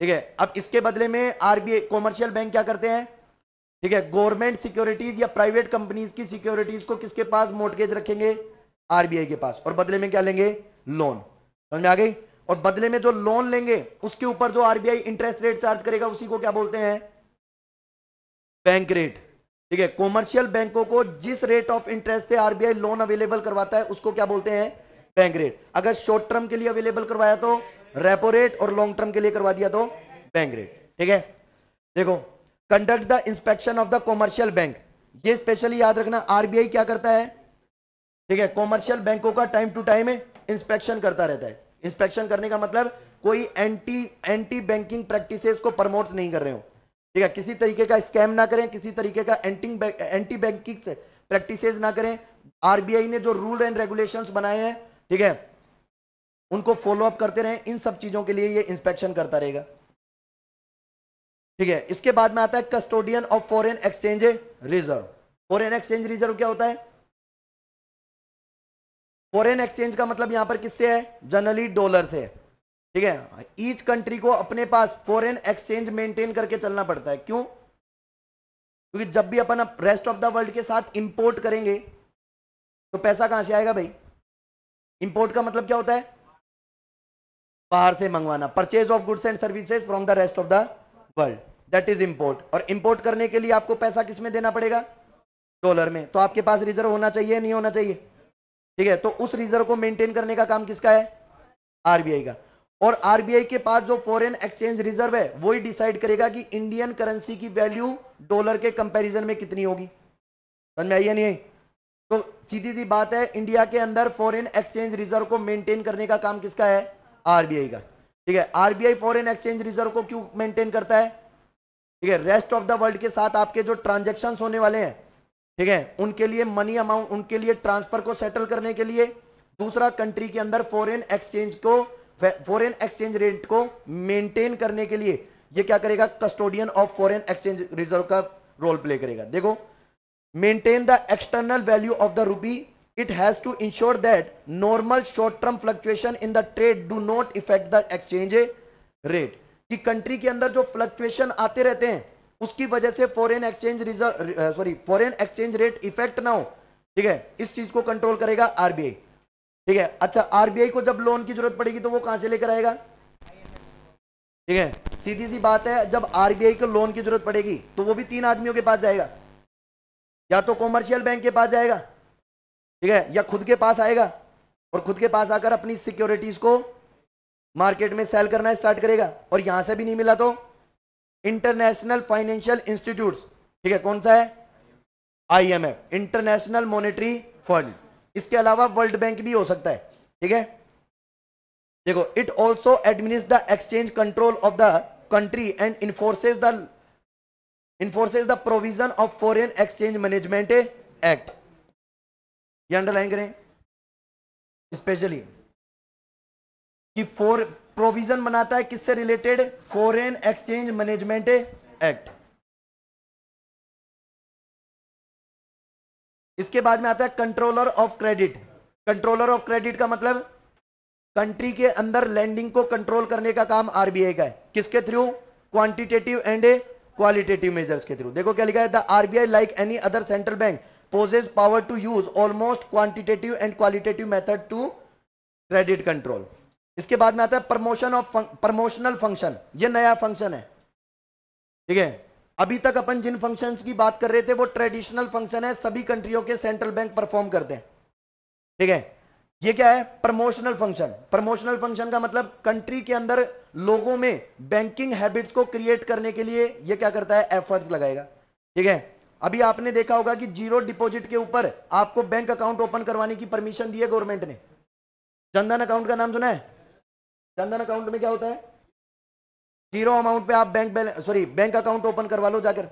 ठीक है अब इसके बदले में आरबीआई कॉमर्शियल बैंक क्या करते हैं ठीक है गवर्नमेंट सिक्योरिटीज या प्राइवेट कंपनीज की सिक्योरिटीज को किसके पास मोटगेज रखेंगे आरबीआई के पास और बदले में क्या लेंगे लोन समझ में आ गई और बदले में जो लोन लेंगे उसके ऊपर जो आरबीआई इंटरेस्ट रेट चार्ज करेगा उसी को क्या बोलते हैं बैंक रेट ठीक है कॉमर्शियल बैंकों को जिस रेट ऑफ इंटरेस्ट से आरबीआई लोन अवेलेबल करवाता है उसको क्या बोलते हैं बैंक रेट अगर शॉर्ट टर्म के लिए अवेलेबल करवाया तो रेपो रेट और लॉन्ग टर्म के लिए करवा दिया तो बैंक रेट ठीक है देखो conduct the inspection of the commercial bank ये स्पेशली याद रखना आरबीआई क्या करता है ठीक है कॉमर्शियल बैंकों का टाइम टू टाइम इंस्पेक्शन करता रहता है इंस्पेक्शन करने का मतलब कोई एंटी एंटी बैंकिंग प्रैक्टिसेस को प्रमोट नहीं कर रहे हो ठीक है किसी तरीके का स्कैम ना करें किसी तरीके का एंटी एंटी बैंकिंग प्रैक्टिसेस ना करें आरबीआई ने जो रूल एंड रेगुलेशन बनाए हैं ठीक है उनको फॉलो अप करते रहें इन सब चीज़ों के लिए ये इंस्पेक्शन करता रहेगा ठीक है इसके बाद में आता है custodian of foreign exchange reserve foreign exchange reserve क्या होता है फॉरेन एक्सचेंज का मतलब यहां पर किससे है जनरली डॉलर से है ठीक है ईच कंट्री को अपने पास फॉरेन एक्सचेंज मेंटेन करके चलना पड़ता है क्यों क्योंकि जब भी अपन रेस्ट ऑफ द वर्ल्ड के साथ इंपोर्ट करेंगे तो पैसा कहां से आएगा भाई इंपोर्ट का मतलब क्या होता है बाहर से मंगवाना purchase of goods and services from the rest of the world that is import और इंपोर्ट करने के लिए आपको पैसा किस में देना पड़ेगा डॉलर में तो आपके पास रिजर्व होना चाहिए नहीं होना चाहिए ठीक है तो उस रिजर्व को मेंटेन करने का काम किसका है आरबीआई का और आरबीआई के पास जो फॉरेन एक्सचेंज रिजर्व है वो ही डिसाइड करेगा कि इंडियन करेंसी की वैल्यू डॉलर के कंपैरिजन में कितनी होगी समझ में आई या नहीं तो सीधी सी बात है इंडिया के अंदर फॉरेन एक्सचेंज रिजर्व को मेंटेन करने का काम किसका है आरबीआई का ठीक है आरबीआई फॉरेन एक्सचेंज रिजर्व को क्यों मेंटेन करता है ठीक है रेस्ट ऑफ द वर्ल्ड के साथ आपके जो ट्रांजेक्शन होने वाले हैं ठीक है उनके लिए मनी अमाउंट उनके लिए ट्रांसफर को सेटल करने के लिए दूसरा कंट्री के अंदर फॉरेन एक्सचेंज को फॉरेन एक्सचेंज रेट को मेंटेन करने के लिए ये क्या करेगा custodian of foreign exchange reserve का रोल प्ले करेगा देखो maintain the external value of the rupee it has to ensure that normal short term fluctuation in the trade do not effect the exchange rate कि country के अंदर जो fluctuation आते रहते हैं उसकी वजह से foreign exchange reserve sorry foreign exchange rate effect ना हो ठीक है इस चीज को कंट्रोल करेगा आरबीआई ठीक है अच्छा आरबीआई को जब लोन की जरूरत पड़ेगी तो वो कहां से लेकर आएगा ठीक है सीधी सी बात है जब आरबीआई को लोन की जरूरत पड़ेगी तो वो भी तीन आदमियों के पास जाएगा या तो कॉमर्शियल बैंक के पास जाएगा ठीक है या खुद के पास आएगा और खुद के पास आकर अपनी सिक्योरिटीज को मार्केट में सेल करना स्टार्ट करेगा और यहां से भी नहीं मिला तो इंटरनेशनल फाइनेंशियल इंस्टीट्यूट ठीक है कौन सा है आईएमएफ इंटरनेशनल मॉनेटरी फंड इसके अलावा वर्ल्ड बैंक भी हो सकता है ठीक है देखो it also administers the exchange control of the country and enforces the enforces the provision of foreign exchange management act ये अंडरलाइन करें स्पेशली कि फॉर प्रोविजन बनाता है किससे related foreign exchange management act इसके बाद में आता है controller of credit controller of credit का मतलब कंट्री के अंदर लैंडिंग को कंट्रोल करने का काम आरबीआई का है किसके through quantitative and qualitative measures के थ्रू देखो क्या लिखा है the RBI like any other central bank possess power to use almost quantitative and qualitative method to credit control इसके बाद में आता है प्रमोशन ऑफ प्रमोशनल फंक्शन ये नया फंक्शन है ठीक है अभी तक अपन जिन फंक्शंस की बात कर रहे थे वो ट्रेडिशनल फंक्शन है सभी कंट्रियों के सेंट्रल बैंक परफॉर्म करते हैं ठीक है ये क्या है प्रमोशनल फंक्शन प्रमोशनल फंक्शन का मतलब कंट्री के अंदर लोगों में बैंकिंग हैबिट्स को क्रिएट करने के लिए ये क्या करता है एफर्ट्स लगाएगा ठीक है अभी आपने देखा होगा कि जीरो डिपॉजिट के ऊपर आपको बैंक अकाउंट ओपन करवाने की परमिशन दी है गवर्नमेंट ने चंदन अकाउंट का नाम सुना है चंदन अकाउंट में क्या होता है जीरो अमाउंट पे आप bank balance sorry bank account open करवा लो जाकर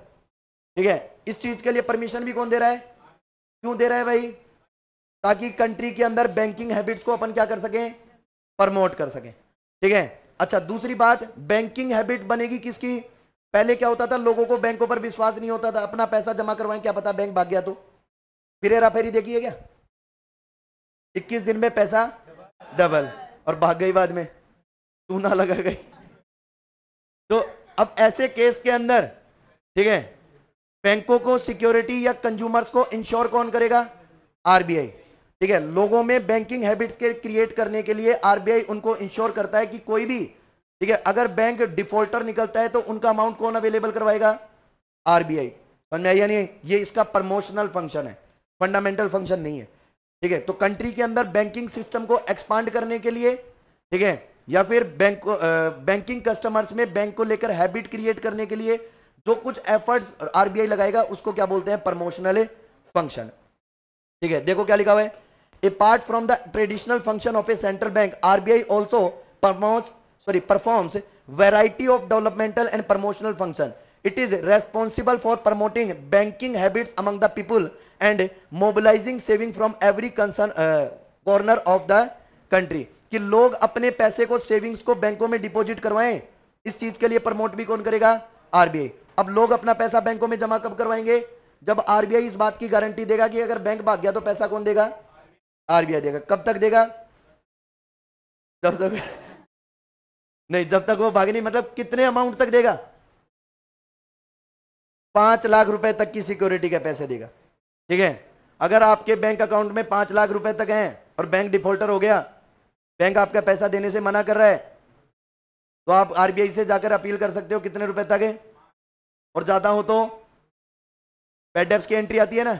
ठीक है इस चीज के लिए परमिशन भी कौन दे रहा है क्यों दे रहा है भाई ताकि कंट्री के अंदर बैंकिंग हैबिट्स को अपन क्या कर सकें प्रमोट कर सकें ठीक है अच्छा दूसरी बात बैंकिंग हैबिट बनेगी किसकी पहले क्या होता था लोगों को बैंकों पर विश्वास नहीं होता था अपना पैसा जमा करवाएं क्या पता बैंक भाग गया तो फिर हेरा फेरी देखिए क्या इक्कीस दिन में पैसा डबल और भाग गई बाद में चूना लगा गई तो अब ऐसे केस के अंदर ठीक है बैंकों को सिक्योरिटी या कंज्यूमर्स को इंश्योर कौन करेगा आरबीआई ठीक है लोगों में बैंकिंग हैबिट्स के क्रिएट करने के लिए आरबीआई उनको इंश्योर करता है कि कोई भी ठीक है अगर बैंक डिफॉल्टर निकलता है तो उनका अमाउंट कौन अवेलेबल करवाएगा आरबीआई यानी ये इसका प्रमोशनल फंक्शन है फंडामेंटल फंक्शन नहीं है ठीक है तो कंट्री के अंदर बैंकिंग सिस्टम को एक्सपांड करने के लिए ठीक है या फिर बैंक बैंकिंग कस्टमर्स में बैंक को लेकर हैबिट क्रिएट करने के लिए जो कुछ एफर्ट्स आरबीआई लगाएगा उसको क्या बोलते हैं प्रमोशनल फंक्शन ठीक है देखो क्या लिखा हुआ है apart from the traditional function of a central bank RBI also promotes sorry performs variety of developmental and promotional function it is responsible for promoting banking habits among the people and mobilizing saving from every concern corner of the country कि लोग अपने पैसे को savings को बैंकों में deposit करवाएं इस चीज के लिए प्रमोट भी कौन करेगा आरबीआई अब लोग अपना पैसा बैंकों में जमा कब करवाएंगे जब आरबीआई इस बात की गारंटी देगा कि अगर बैंक भाग गया तो पैसा कौन देगा आरबीआई देगा कब तक देगा जब तक नहीं जब तक वो भाग नहीं मतलब कितने अमाउंट तक देगा पांच लाख रुपए तक की सिक्योरिटी का पैसे देगा ठीक है अगर आपके बैंक अकाउंट में पांच लाख रुपए तक हैं और बैंक डिफॉल्टर हो गया बैंक आपका पैसा देने से मना कर रहा है तो आप आरबीआई से जाकर अपील कर सकते हो कितने रुपए तक है और ज़्यादा हो तो पेड डेप्स की एंट्री आती है ना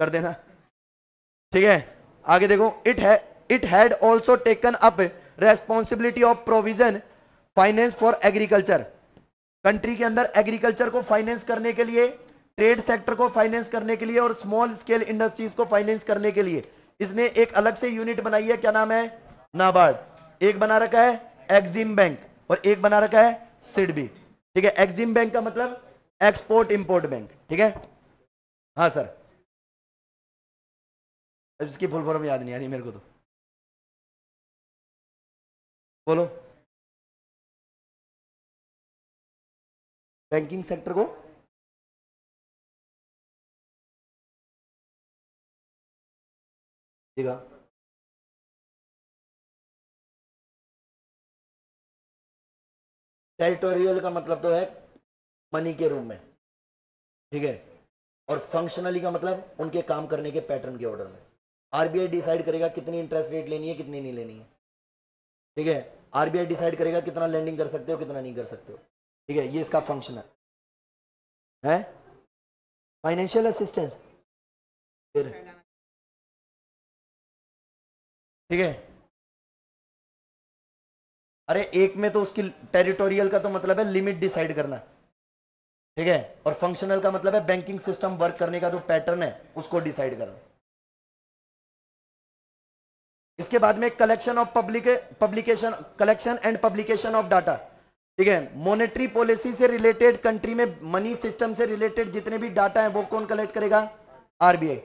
कर देना ठीक है आगे देखो इट है it had also taken up responsibility of provision finance for agriculture country के अंदर एग्रीकल्चर को फाइनेंस करने के लिए ट्रेड सेक्टर को फाइनेंस करने के लिए और स्मॉल स्केल इंडस्ट्रीज को फाइनेंस करने के लिए इसने एक अलग से यूनिट बनाई है क्या नाम है नाबार्ड एक बना रखा है एक्सिम बैंक और एक बना रखा है सिडबी ठीक है एक्सिम बैंक का मतलब एक्सपोर्ट इंपोर्ट बैंक ठीक है हाँ सर इसकी फुल फॉर्म याद नहीं आ रही मेरे को तो बोलो बैंकिंग सेक्टर को ठीक है टेरिटोरियल का मतलब तो है मनी के रूप में ठीक है और फंक्शनली का मतलब उनके काम करने के पैटर्न के ऑर्डर में आरबीआई डिसाइड करेगा कितनी इंटरेस्ट रेट लेनी है कितनी नहीं लेनी है ठीक है आरबीआई डिसाइड करेगा कितना लैंडिंग कर सकते हो कितना नहीं कर सकते हो ठीक है ये इसका फंक्शन है हैं फाइनेंशियल असिस्टेंस फिर ठीक है अरे एक में तो उसकी टेरिटोरियल का तो मतलब है लिमिट डिसाइड करना ठीक है और फंक्शनल का मतलब है बैंकिंग सिस्टम वर्क करने का जो पैटर्न है उसको डिसाइड करना इसके बाद में collection of public publication collection and publication of data ठीक है मॉनेटरी पॉलिसी से रिलेटेड कंट्री में मनी सिस्टम से रिलेटेड जितने भी डाटा है वो कौन कलेक्ट करेगा आरबीआई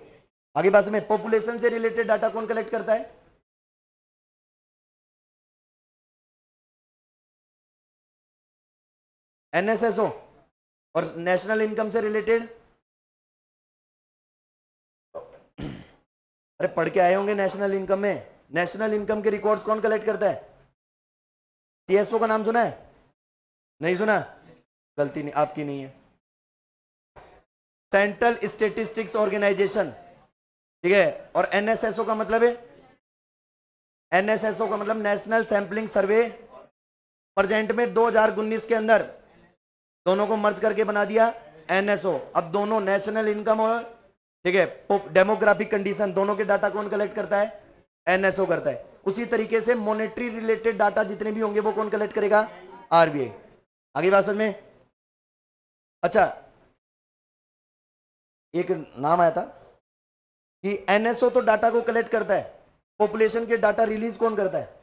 आगे बात में पॉपुलेशन से रिलेटेड डाटा कौन कलेक्ट करता है एनएसएसओ और नेशनल इनकम से रिलेटेड अरे पढ़ के आए होंगे नेशनल इनकम में नेशनल इनकम के रिकॉर्ड्स कौन कलेक्ट करता है टीएसओ का नाम सुना है नहीं सुना गलती नहीं आपकी नहीं है सेंट्रल स्टेटिस्टिक्स ऑर्गेनाइजेशन ठीक है और एनएसएसओ का मतलब है एनएसएसओ का मतलब नेशनल सैंपलिंग सर्वे प्रजेंट में दो के अंदर दोनों को मर्ज करके बना दिया एनएसओ अब दोनों नेशनल इनकम और ठीक है डेमोग्राफिक कंडीशन दोनों के डाटा कौन कलेक्ट करता है एनएसओ करता है उसी तरीके से मॉनेटरी रिलेटेड डाटा जितने भी होंगे वो कौन कलेक्ट करेगा आरबीआई आगे बात समझ में अच्छा एक नाम आया था कि एनएसओ तो डाटा को कलेक्ट करता है पॉपुलेशन के डाटा रिलीज कौन करता है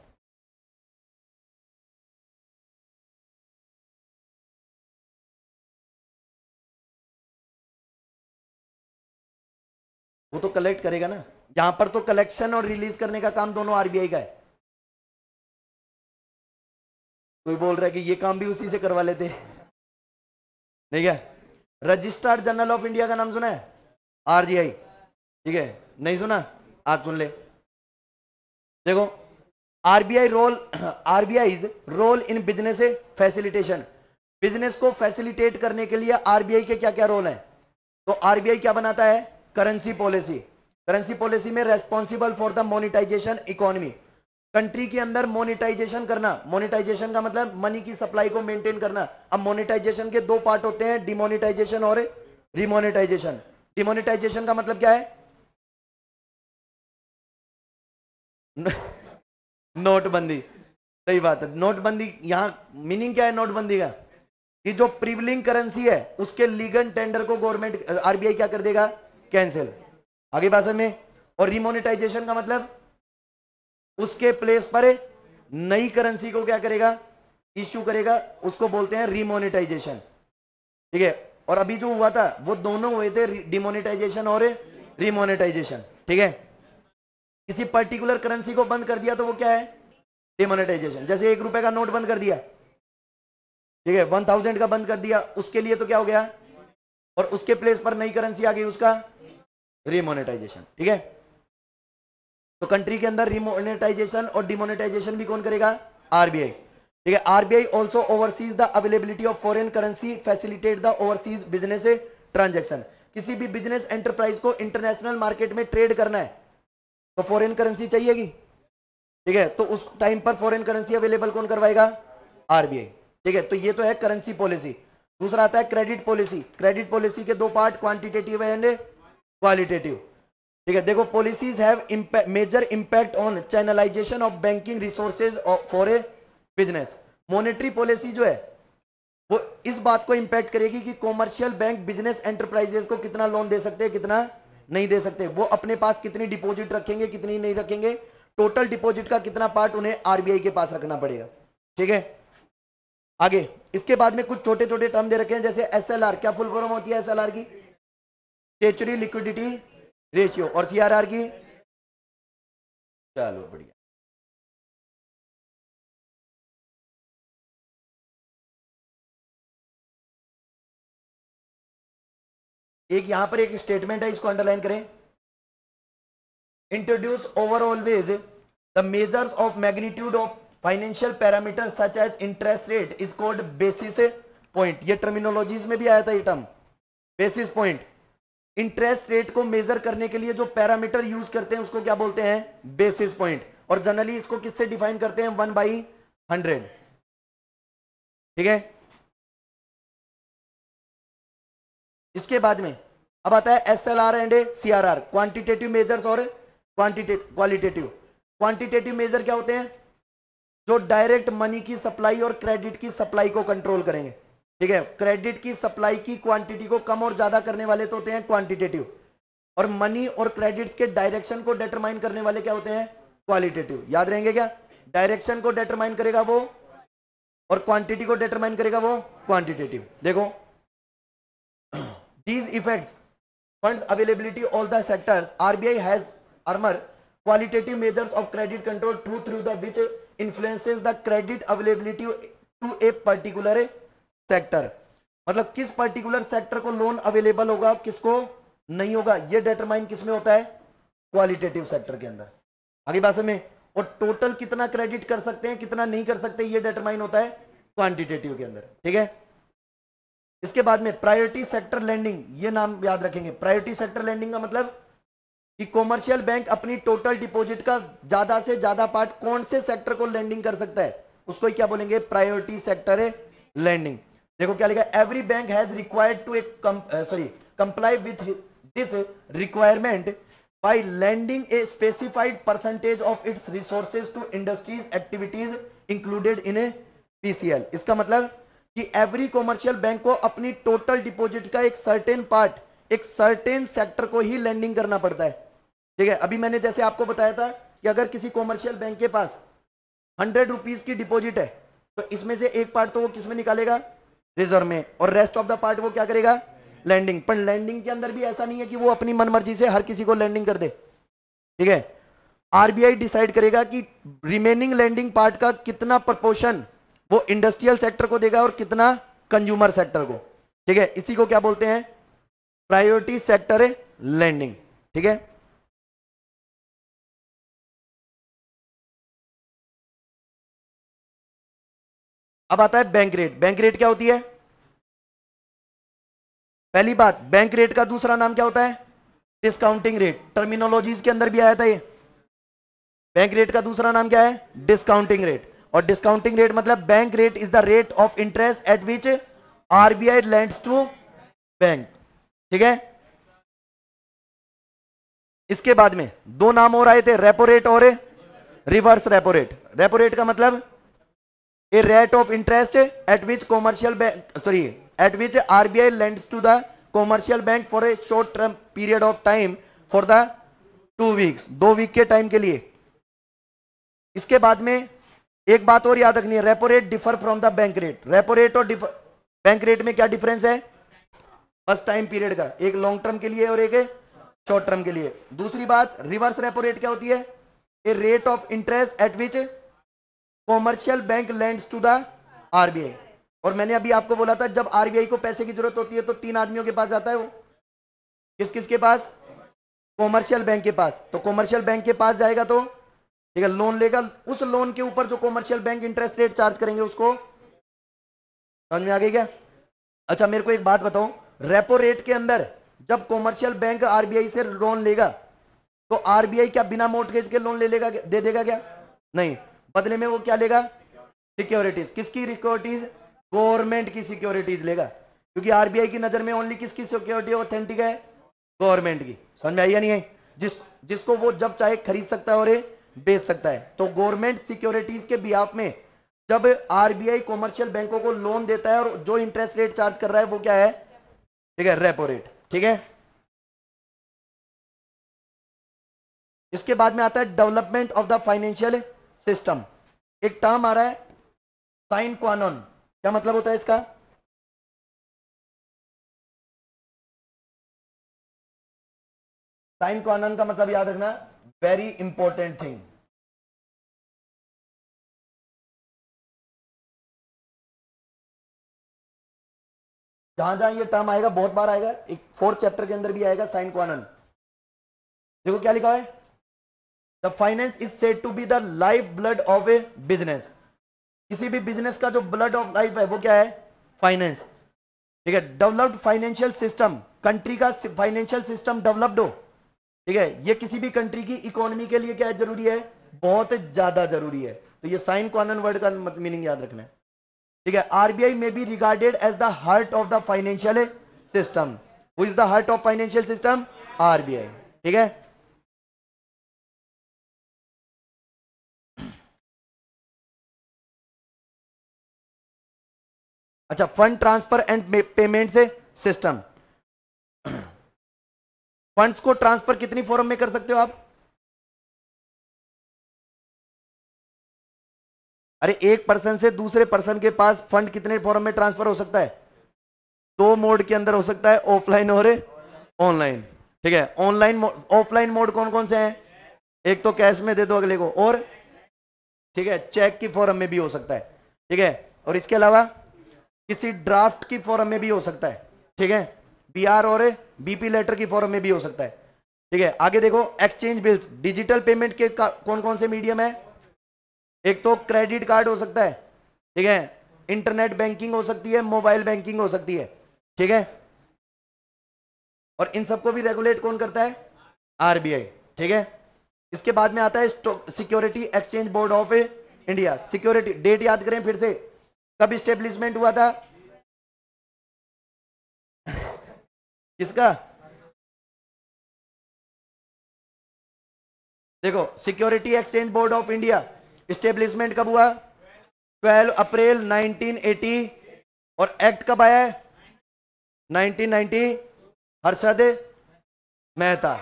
तो कलेक्ट करेगा ना यहां पर तो कलेक्शन और रिलीज करने का काम दोनों आरबीआई का है कोई बोल रहा है कि ये काम भी उसी से करवा लेते ठीक है रजिस्ट्रार जनरल ऑफ इंडिया का नाम सुना है आरजीआई ठीक है नहीं सुना आज सुन ले देखो RBI role RBI is role in business facilitation business को फैसिलिटेट करने के लिए आरबीआई के क्या क्या रोल है तो आरबीआई क्या बनाता है करेंसी पॉलिसी करेंसी पॉलिसी में responsible for the monetization economy country के अंदर मोनिटाइजेशन करना मोनिटाइजेशन का मतलब मनी की सप्लाई को मेंटेन करना अब मोनिटाइजेशन के दो पार्ट होते हैं डिमोनिटाइजेशन और रिमोनिटाइजेशन डिमोनिटाइजेशन का मतलब क्या है नोटबंदी सही बात है नोटबंदी यहां मीनिंग क्या है नोटबंदी का कि जो प्रिवलिंग करेंसी है उसके लीगन टेंडर को गवर्नमेंट आरबीआई क्या कर देगा कैंसिल आगे बात में और रिमोनिटाइजेशन का मतलब उसके प्लेस पर नई करेंसी को क्या करेगा इश्यू करेगा उसको बोलते हैं रिमोनिटाइजेशन ठीक है और अभी जो हुआ था वो दोनों हुए थे डिमोनिटाइजेशन और रिमोनिटाइजेशन ठीक है किसी पर्टिकुलर करेंसी को बंद कर दिया तो वो क्या है डिमोनिटाइजेशन जैसे एक रुपए का नोट बंद कर दिया ठीक है वन थाउजेंड का बंद कर दिया उसके लिए तो क्या हो गया और उसके प्लेस पर नई करेंसी आ गई उसका रिमोनेटाइजेशन ठीक है तो कंट्री के अंदर रिमोनेटाइजेशन और डिमोनेटाइजेशन भी कौन करेगा आरबीआई ठीक है RBI also overseas the availability of foreign currency facilitate the overseas business transaction किसी भी बिजनेस एंटरप्राइज को इंटरनेशनल मार्केट में ट्रेड करना है तो फॉरेन करेंसी चाहिएगी ठीक है तो उस टाइम पर फॉरेन करेंसी अवेलेबल कौन करवाएगा आरबीआई ठीक है तो ये तो है करेंसी पॉलिसी दूसरा आता है क्रेडिट पॉलिसी क्रेडिट पॉलिसी के दो पार्ट क्वांटिटेटिव एंड क्वालिटेटिव ठीक है देखो policies have major impact on channelization of banking resources for a business monetary policy जो है वो इस बात को इंपैक्ट करेगी कि कॉमर्शियल बैंक बिजनेस एंटरप्राइजेस को कितना लोन दे सकते हैं कितना नहीं दे सकते वो अपने पास कितनी डिपॉजिट रखेंगे कितनी नहीं रखेंगे टोटल डिपॉजिट का कितना पार्ट उन्हें आरबीआई के पास रखना पड़ेगा ठीक है आगे इसके बाद में कुछ छोटे छोटे टर्म दे रखे हैं जैसे एसएलआर क्या फुल फॉर्म होती है एसएलआर की टेचरी लिक्विडिटी रेशियो और सीआरआर की चलो बढ़िया एक यहां पर एक स्टेटमेंट है इसको अंडरलाइन करें introduce over always the measures of magnitude of financial parameter such as interest rate is called basis point ये टर्मिनोलॉजीज में भी आया था ये term basis point interest rate को मेजर करने के लिए जो पैरामीटर यूज करते हैं उसको क्या बोलते हैं बेसिस पॉइंट और जनरली इसको किससे डिफाइन करते हैं वन बाई हंड्रेड ठीक है इसके बाद में अब आता है S L R and a C R R quantitative measure और क्वालिटेटिव क्वांटिटेटिव मेजर क्या होते हैं जो डायरेक्ट मनी की सप्लाई और क्रेडिट की सप्लाई को कंट्रोल करेंगे ठीक है क्रेडिट की सप्लाई की क्वांटिटी को कम और ज्यादा करने वाले तो होते हैं क्वांटिटेटिव और मनी और क्रेडिट्स के डायरेक्शन को डिटरमाइन करने वाले क्या होते हैं क्वालिटेटिव याद रहेंगे क्या डायरेक्शन को डिटरमाइन करेगा वो और क्वांटिटी को डिटरमाइन करेगा वो क्वांटिटेटिव देखो these effects funds availability all the sectors RBI has qualitative measures of credit control control through the the which the credit availability to a particular particular sector मतलब किस particular sector को loan available होगा किसको नहीं होगा ये determine किसमें होता है क्वालिटेटिव सेक्टर के अंदर आगे बात में और टोटल कितना क्रेडिट कर सकते हैं कितना नहीं कर सकते ये डिटरमाइन होता है क्वांटिटेटिव के अंदर ठीक है इसके बाद में प्रायोरिटी सेक्टर लैंडिंग ये नाम याद रखेंगे प्रायोरिटी सेक्टर लैंडिंग का मतलब कि कॉमर्शियल बैंक अपनी टोटल डिपॉजिट का ज्यादा से ज्यादा पार्ट कौन से सेक्टर को लैंडिंग कर सकता है उसको क्या बोलेंगे प्रायोरिटी सेक्टर लैंडिंग देखो क्या लिखा है every bank has required to एक sorry comply with this requirement by lending a specified percentage of its resources to industries activities included in a PCL इसका मतलब कि एवरी कॉमर्शियल बैंक को अपनी टोटल डिपॉजिट का एक सर्टेन पार्ट एक certain sector को ही लैंडिंग करना पड़ता है ठीक है अभी मैंने जैसे आपको बताया था कि अगर किसी कॉमर्शियल बैंक के पास हंड्रेड रुपीज़ की डिपॉजिट है तो इसमें से एक पार्ट तो वो किसमें निकालेगा रिजर्व में और रेस्ट ऑफ द पार्ट वो क्या करेगा लैंडिंग पर लैंडिंग के अंदर भी ऐसा नहीं है कि वो अपनी मनमर्जी से हर किसी को लैंडिंग कर दे ठीक है आरबीआई डिसाइड करेगा कि रिमेनिंग लैंडिंग पार्ट का कितना प्रपोर्शन वो इंडस्ट्रियल सेक्टर को देगा और कितना कंज्यूमर सेक्टर को ठीक है इसी को क्या बोलते हैं प्रायोरिटी सेक्टर लैंडिंग ठीक है अब आता है बैंक रेट बैंक रेट क्या होती है पहली बात बैंक रेट का दूसरा नाम क्या होता है डिस्काउंटिंग रेट टर्मिनोलॉजीज के अंदर भी आया था ये बैंक रेट का दूसरा नाम क्या है डिस्काउंटिंग रेट और डिस्काउंटिंग रेट मतलब bank rate is the rate of interest at which RBI lends to bank ठीक है इसके बाद में दो नाम और आए थे रेपो रेट और reverse repo rate repo rate का मतलब a rate of interest at which commercial bank sorry at which RBI lends to the commercial bank for a short term period of time for the two weeks दो week के time के लिए इसके बाद में एक बात और याद रखनी है repo rate differ from the bank rate repo rate और बैंक रेट में क्या डिफरेंस है फर्स्ट टाइम पीरियड का एक लॉन्ग टर्म के लिए और एक शॉर्ट टर्म के लिए दूसरी बात रिवर्स रेपो रेट क्या होती है a rate of interest at which commercial bank lend to the RBI और मैंने अभी आपको बोला था जब आरबीआई को पैसे की जरूरत होती है तो तीन आदमियों के पास जाता है वो किस किस के पास कॉमर्शियल बैंक के पास तो कॉमर्शियल बैंक के पास जाएगा तो ठीक है लोन लेगा उस लोन के ऊपर जो commercial bank interest rate charge करेंगे उसको समझ में आ गई क्या अच्छा मेरे को एक बात बताओ रेपो रेट के अंदर जब कॉमर्शियल बैंक आरबीआई से लोन लेगा तो आरबीआई क्या बिना मोर्टगेज के लोन ले लेगा दे देगा क्या नहीं बदले में वो क्या लेगा सिक्योरिटीज किसकी सिक्योरिटीज गवर्नमेंट की सिक्योरिटीज लेगा क्योंकि आरबीआई की नजर में ओनली किसकी सिक्योरिटी ऑथेंटिक है गवर्नमेंट की समझ में आई या नहीं है जिस जिसको वो जब चाहे खरीद सकता है और बेच सकता है तो गवर्नमेंट सिक्योरिटीज के बिहाफ में जब आरबीआई कॉमर्शियल बैंकों को लोन देता है और जो इंटरेस्ट रेट चार्ज कर रहा है वो क्या है ठीक है रेपो रेट ठीक है इसके बाद में आता है development of the financial system एक टर्म आ रहा है साइन क्वानोन क्या मतलब होता है इसका साइन क्वानन का मतलब याद रखना वेरी इंपॉर्टेंट थिंग जहां जहां ये टर्म आएगा बहुत बार आएगा एक फोर्थ चैप्टर के अंदर भी आएगा साइन क्वानन देखो क्या लिखा है the finance is set to be the life blood of a business किसी भी बिजनेस का जो ब्लड ऑफ लाइफ है वो क्या है फाइनेंस ठीक है डेवलप्ड फाइनेंशियल सिस्टम कंट्री का फाइनेंशियल सिस्टम डेवलप्ड हो ठीक है ये किसी भी कंट्री की इकोनॉमी के लिए क्या जरूरी है बहुत ज्यादा जरूरी है तो ये साइन कॉनन वर्ड का मीनिंग याद रखना है ठीक है आरबीआई में be regarded as the heart of the financial system who is the heart of financial system RBI ठीक है अच्छा फंड ट्रांसफर एंड पेमेंट से सिस्टम फंड्स [clears throat] को ट्रांसफर कितनी फॉर्म में कर सकते हो आप अरे एक पर्सन से दूसरे पर्सन के पास फंड कितने फॉर्म में ट्रांसफर हो सकता है दो मोड के अंदर हो सकता है ऑफलाइन और ऑनलाइन ठीक है ऑनलाइन ऑफलाइन मोड कौन कौन से हैं एक तो कैश में दे दो अगले को और ठीक है चेक की फॉर्म में भी हो सकता है ठीक है और इसके अलावा किसी ड्राफ्ट की फॉर्म में भी हो सकता है ठीक है बी आर और बीपी लेटर की फॉर्म में भी हो सकता है ठीक है आगे देखो एक्सचेंज बिल्स डिजिटल पेमेंट के कौन कौन से मीडियम है एक तो क्रेडिट कार्ड हो सकता है ठीक है इंटरनेट बैंकिंग हो सकती है मोबाइल बैंकिंग हो सकती है ठीक है और इन सबको भी रेगुलेट कौन करता है आरबीआई ठीक है इसके बाद में आता है security exchange board of India security date याद करें फिर से कब स्टेब्लिशमेंट हुआ था किसका देखो security exchange board of India establishment कब हुआ 12 अप्रैल 1980 और एक्ट कब आया है 1990 हर्षद मेहता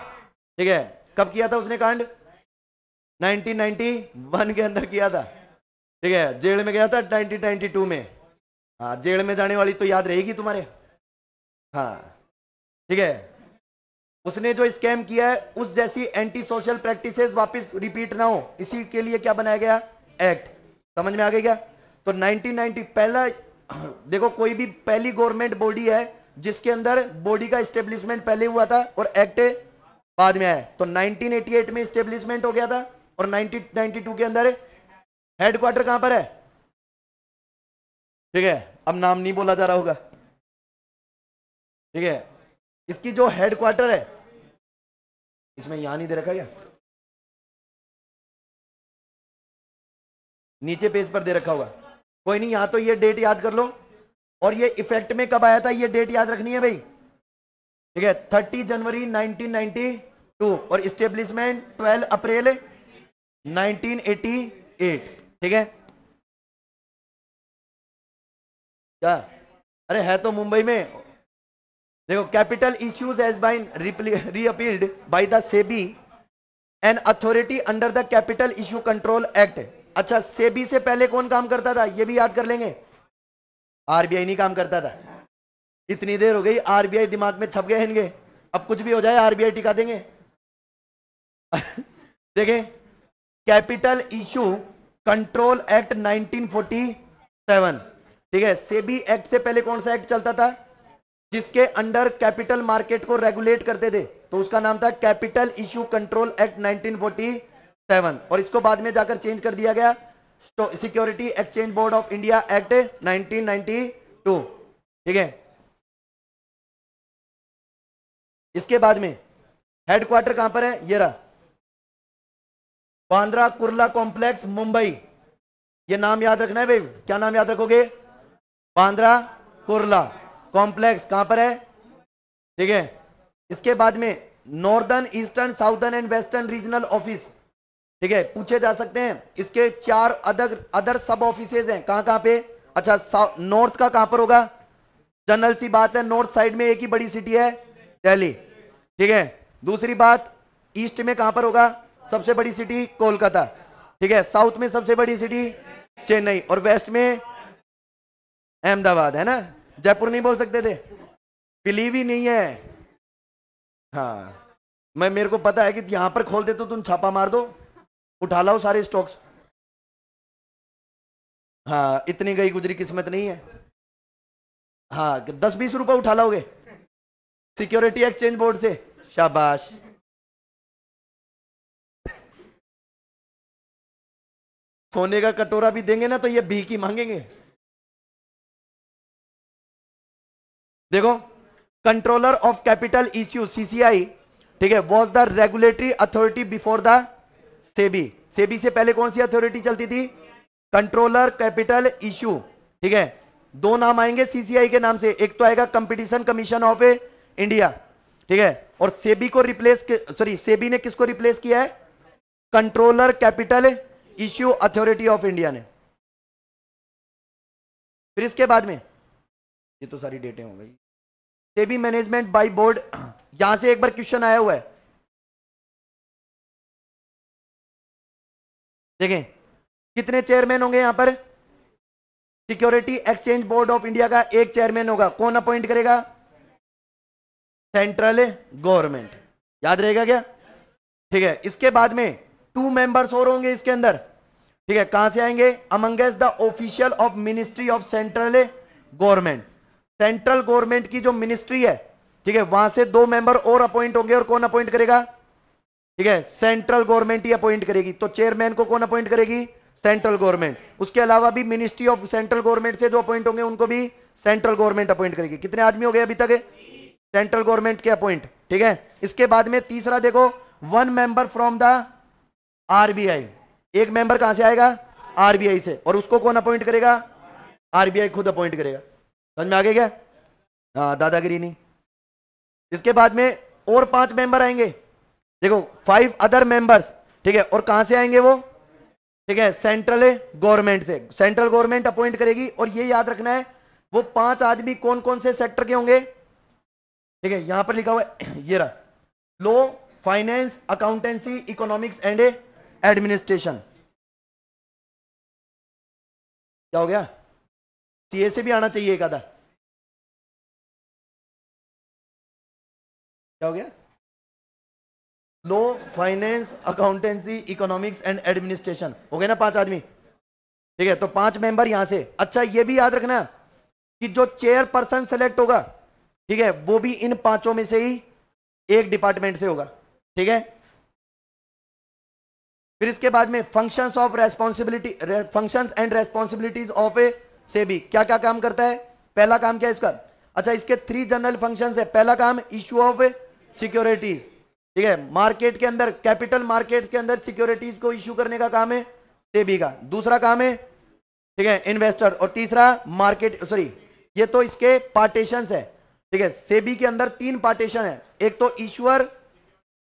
ठीक है कब किया था उसने कांड 1991 के अंदर किया था ठीक है जेल में गया था 1992 में हाँ जेल में जाने वाली तो याद रहेगी तुम्हारे हाँ ठीक है उसने जो स्कैम किया है उस जैसी एंटी सोशल प्रैक्टिसेस वापस रिपीट ना हो इसी के लिए क्या बनाया गया एक्ट समझ में आ गया क्या तो 1990 पहला देखो कोई भी पहली गवर्नमेंट बॉडी है जिसके अंदर बॉडी का स्टेब्लिशमेंट पहले हुआ था और एक्ट बाद में आया तो 1988 में स्टेब्लिशमेंट हो गया था और 1992 के अंदर हेडक्वार्टर कहां पर है ठीक है अब नाम नहीं बोला जा रहा होगा ठीक है इसकी जो हेडक्वार्टर है इसमें यहां नहीं दे रखा क्या नीचे पेज पर दे रखा होगा कोई नहीं यहां तो ये डेट याद कर लो और ये इफेक्ट में कब आया था ये डेट याद रखनी है भाई ठीक है थर्टी जनवरी 1992 और स्टेब्लिशमेंट 12 अप्रैल 1988 ठीक है क्या अरे है तो मुंबई में देखो capital issues as by reappealed by the SEBI and authority under the capital issue control act अच्छा सेबी से पहले कौन काम करता था ये भी याद कर लेंगे आरबीआई नहीं काम करता था इतनी देर हो गई आरबीआई दिमाग में छप गए इनके अब कुछ भी हो जाए आरबीआई टिका देंगे [laughs] देखें कैपिटल इश्यू कंट्रोल एक्ट 1947 ठीक है सेबी एक्ट से पहले कौन सा एक्ट चलता था जिसके अंडर कैपिटल मार्केट को रेगुलेट करते थे तो उसका नाम था कैपिटल इश्यू कंट्रोल एक्ट 1947 और इसको बाद में जाकर चेंज कर दिया गया तो security exchange board of India act 1992 ठीक है इसके बाद में हेडक्वार्टर कहां पर है ये रहा बांद्रा कुर्ला कॉम्प्लेक्स मुंबई ये नाम याद रखना है भाई क्या नाम याद रखोगे बांद्रा कुर्ला कॉम्प्लेक्स कहां पर है ठीक है इसके बाद में northern eastern southern and western regional office ठीक है पूछे जा सकते हैं इसके चार अदर अदर सब ऑफिसेज हैं कहां कहां पे अच्छा नॉर्थ का कहां पर होगा जनरल सी बात है नॉर्थ साइड में एक ही बड़ी सिटी है दिल्ली ठीक है दूसरी बात ईस्ट में कहां पर होगा सबसे बड़ी सिटी कोलकाता ठीक है साउथ में सबसे बड़ी सिटी चेन्नई और वेस्ट में अहमदाबाद है ना जयपुर नहीं बोल सकते थे बिलीव ही नहीं है हाँ मैं मेरे को पता है कि यहां पर खोल दे तो तुम छापा मार दो उठा लाओ सारे स्टॉक्स हाँ इतनी गई गुजरी किस्मत नहीं है हाँ दस बीस रुपए उठा लाओगे सिक्योरिटी एक्सचेंज बोर्ड से शाबाश सोने का कटोरा भी देंगे ना तो ये भी की मांगेंगे देखो controller of capital issue CCI ठीक है was the regulatory authority before the SEBI SEBI से पहले कौन सी अथॉरिटी चलती थी कंट्रोलर कैपिटल इश्यू ठीक है दो नाम आएंगे सीसीआई के नाम से एक तो आएगा कंपटीशन कमीशन ऑफ इंडिया ठीक है और सेबी को रिप्लेस सॉरी सेबी ने किसको रिप्लेस किया है controller capital issue authority of India ने फिर इसके बाद में ये तो सारी डेटे हो गई सेबी मैनेजमेंट बाय बोर्ड यहां से एक बार क्वेश्चन आया हुआ है देखें कितने चेयरमैन होंगे यहां पर security exchange board of India का एक चेयरमैन होगा कौन अपॉइंट करेगा सेंट्रल गवर्नमेंट याद रहेगा क्या ठीक है इसके बाद में टू मेंबर्स और होंगे इसके अंदर ठीक है कहां से आएंगे amongst the official of ministry of central government central government की जो मिनिस्ट्री है ठीक है वहां से दो मेंबर और अपॉइंट होंगे और कौन अपॉइंट करेगा ठीक है सेंट्रल गवर्नमेंट ही अपॉइंट करेगी तो चेयरमैन को कौन अपॉइंट करेगी सेंट्रल गवर्नमेंट उसके अलावा भी मिनिस्ट्री ऑफ सेंट्रल गवर्नमेंट से जो अपॉइंट होंगे उनको भी सेंट्रल गवर्नमेंट अपॉइंट करेगी कितने आदमी हो गए अभी तक सेंट्रल गवर्नमेंट के अपॉइंट ठीक है इसके बाद में तीसरा देखो one member from the RBI एक मेंबर कहां से आएगा आरबीआई से और उसको कौन अपॉइंट करेगा आरबीआई खुद अपॉइंट करेगा समझ में आगे क्या हाँ दादागिरी नहीं इसके बाद में और पांच मेंबर आएंगे देखो फाइव अदर मेंबर्स ठीक है और कहां से आएंगे वो ठीक है सेंट्रल गवर्नमेंट से सेंट्रल गवर्नमेंट अपॉइंट करेगी और ये याद रखना है वो पांच आदमी कौन कौन से सेक्टर के होंगे ठीक है यहां पर लिखा हुआ है [clears throat] ये रहा law finance accountancy economics and administration क्या हो गया सीए से भी आना चाहिए एक आधा क्या हो गया law finance accountancy economics and administration हो गए ना पांच आदमी ठीक है तो पांच मेंबर यहां से अच्छा ये भी याद रखना कि जो चेयर पर्सन सेलेक्ट होगा ठीक है वो भी इन पांचों में से ही एक डिपार्टमेंट से होगा ठीक है फिर इसके बाद में functions of responsibility functions and responsibilities of a से भी क्या क्या काम करता है पहला काम क्या है इसका अच्छा इसके थ्री जनरल फंक्शन है पहला काम इश्यू ऑफ सिक्योरिटीज ठीक है मार्केट के अंदर कैपिटल मार्केट के अंदर सिक्योरिटीज को इश्यू करने का काम है सेबी का दूसरा काम है ठीक है इन्वेस्टर और तीसरा मार्केट सॉरी ये तो इसके पार्टेशन है ठीक है सेबी के अंदर तीन पार्टेशन है एक तो ईश्वर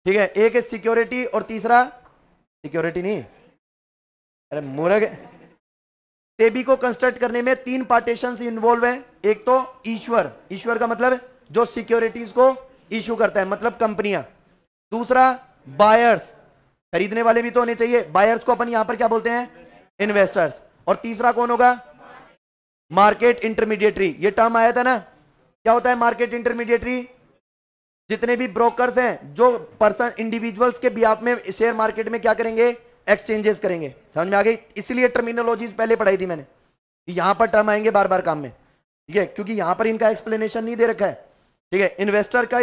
ठीक है एक है सिक्योरिटी और तीसरा सिक्योरिटी नहीं अरे मुरग टेबी को कंस्ट्रक्ट करने में तीन पार्टीशन इन्वॉल्व हैं एक तो ईश्वर ईश्वर का मतलब जो सिक्योरिटीज को इश्यू करता है मतलब कंपनियां दूसरा बायर्स खरीदने वाले भी तो होने चाहिए बायर्स को अपन यहां पर क्या बोलते हैं इन्वेस्टर्स और तीसरा कौन होगा मार्केट इंटरमीडिएटरी ये टर्म आया था ना क्या होता है मार्केट इंटरमीडिएटरी जितने भी ब्रोकर्स हैं जो पर्सन इंडिविजुअल्स के आप में शेयर मार्केट में क्या करेंगे एक्सचेंजेस करेंगे समझ में आ गई इसलिए टर्मिनोलॉजीज पहले पढ़ाई थी मैंने यहाँ पर टर्म आएंगे बार बार काम में ठीक है क्योंकि यहां पर इनका एक्सप्लेनेशन नहीं दे रखा है ठीक है इन्वेस्टर का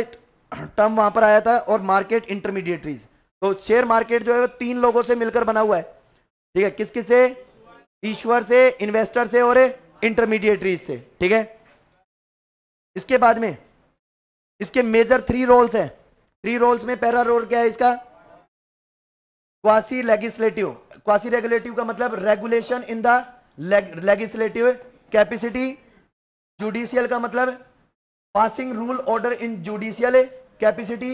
टर्म वहां पर आया था और मार्केट इंटरमीडिएटरीज तो शेयर मार्केट जो है वो तीन लोगों से मिलकर बना हुआ है ठीक है किस किस से ईश्वर से इन्वेस्टर से और इंटरमीडिएटरीज से ठीक है इसके बाद में इसके मेजर थ्री रोल्स हैं थ्री रोल्स में पहला रोल क्या है इसका क्वासी लेगिस्लेटिव क्वासी रेगुलेटिव का मतलब regulation in the legislative capacity judicial का मतलब passing rule order in judicial capacity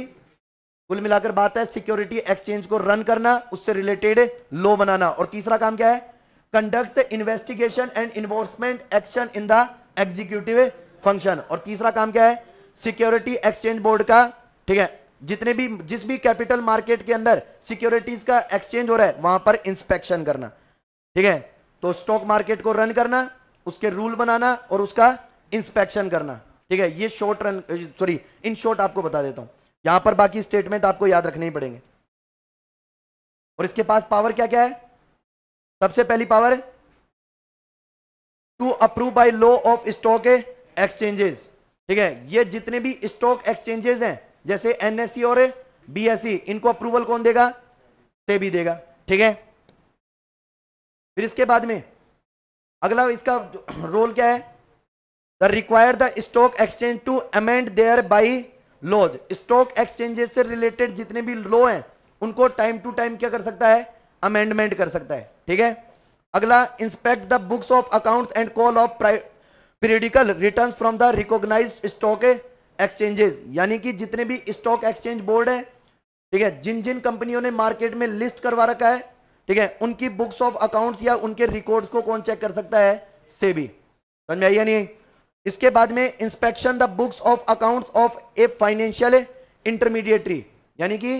कुल मिलाकर बात है सिक्योरिटी एक्सचेंज को रन करना उससे रिलेटेड लॉ बनाना और तीसरा काम क्या है conduct investigation and enforcement action in the executive function और तीसरा काम क्या है सिक्योरिटी एक्सचेंज बोर्ड का ठीक है जितने भी जिस भी कैपिटल मार्केट के अंदर सिक्योरिटीज का एक्सचेंज हो रहा है वहां पर इंस्पेक्शन करना ठीक है तो स्टॉक मार्केट को रन करना उसके रूल बनाना और उसका इंस्पेक्शन करना ठीक है ये short run sorry in short आपको बता देता हूं यहां पर बाकी स्टेटमेंट आपको याद रखने ही पड़ेंगे और इसके पास पावर क्या क्या है सबसे पहली power to approve bylaw of stock exchanges ठीक है ये जितने भी स्टॉक एक्सचेंजेस हैं जैसे एनएससी e और बीएससी e, इनको अप्रूवल कौन देगा भी देगा ठीक है फिर इसके बाद में अगला इसका रोल क्या है the require the stock exchange to amend their bylaws stock exchanges से रिलेटेड जितने भी लॉ हैं उनको टाइम टू टाइम क्या कर सकता है अमेंडमेंट कर सकता है ठीक है अगला inspect the books of accounts and call of periodical return from the recognise stock exchanges यानी कि जितने भी स्टॉक एक्सचेंज बोर्ड है ठीक है जिन जिन कंपनियों ने मार्केट में लिस्ट करवा रखा है ठीक है उनकी बुक्स ऑफ अकाउंट्स या उनके रिकॉर्ड्स को कौन चेक कर सकता है से भी समझ में आई नहीं इसके बाद में inspection the books of accounts of a financial intermediary यानी कि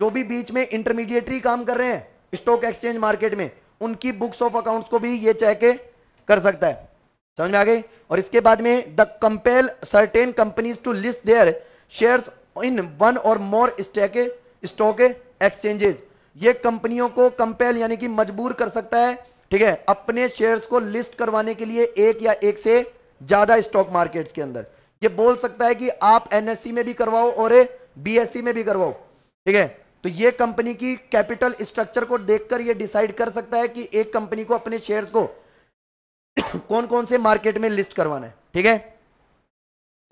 जो भी बीच में इंटरमीडिएटरी काम कर रहे हैं स्टॉक एक्सचेंज मार्केट में उनकी बुक्स ऑफ अकाउंट्स को भी ये चेक कर सकता है समझ में आ गए और इसके बाद में the compel certain companies to list their shares in one or more stake stock exchanges ये कंपनियों को कंपेल यानी कि मजबूर कर सकता है ठीक है अपने शेयर्स को लिस्ट करवाने के लिए एक या एक से ज्यादा स्टॉक मार्केट्स के अंदर ये बोल सकता है कि आप एनएससी e में भी करवाओ और बीएससी e में भी करवाओ ठीक है तो ये कंपनी की कैपिटल स्ट्रक्चर को देखकर ये डिसाइड कर सकता है कि एक कंपनी को अपने शेयर्स को [coughs] कौन कौन से मार्केट में लिस्ट करवाना है ठीक है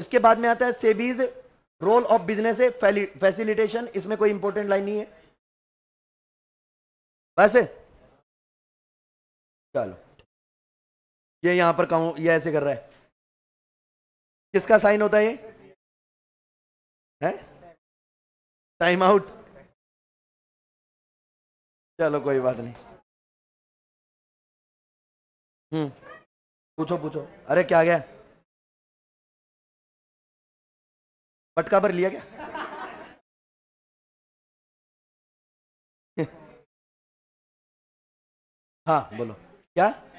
इसके बाद में आता है SEBI's role of business facilitation इसमें कोई इंपॉर्टेंट लाइन नहीं है वैसे चलो ये यहां पर कहूं ये ऐसे कर रहा है किसका साइन होता है ये है टाइम आउट चलो कोई बात नहीं हम्म पूछो पूछो अरे क्या गया पटका पर लिया क्या [laughs] हाँ बोलो क्या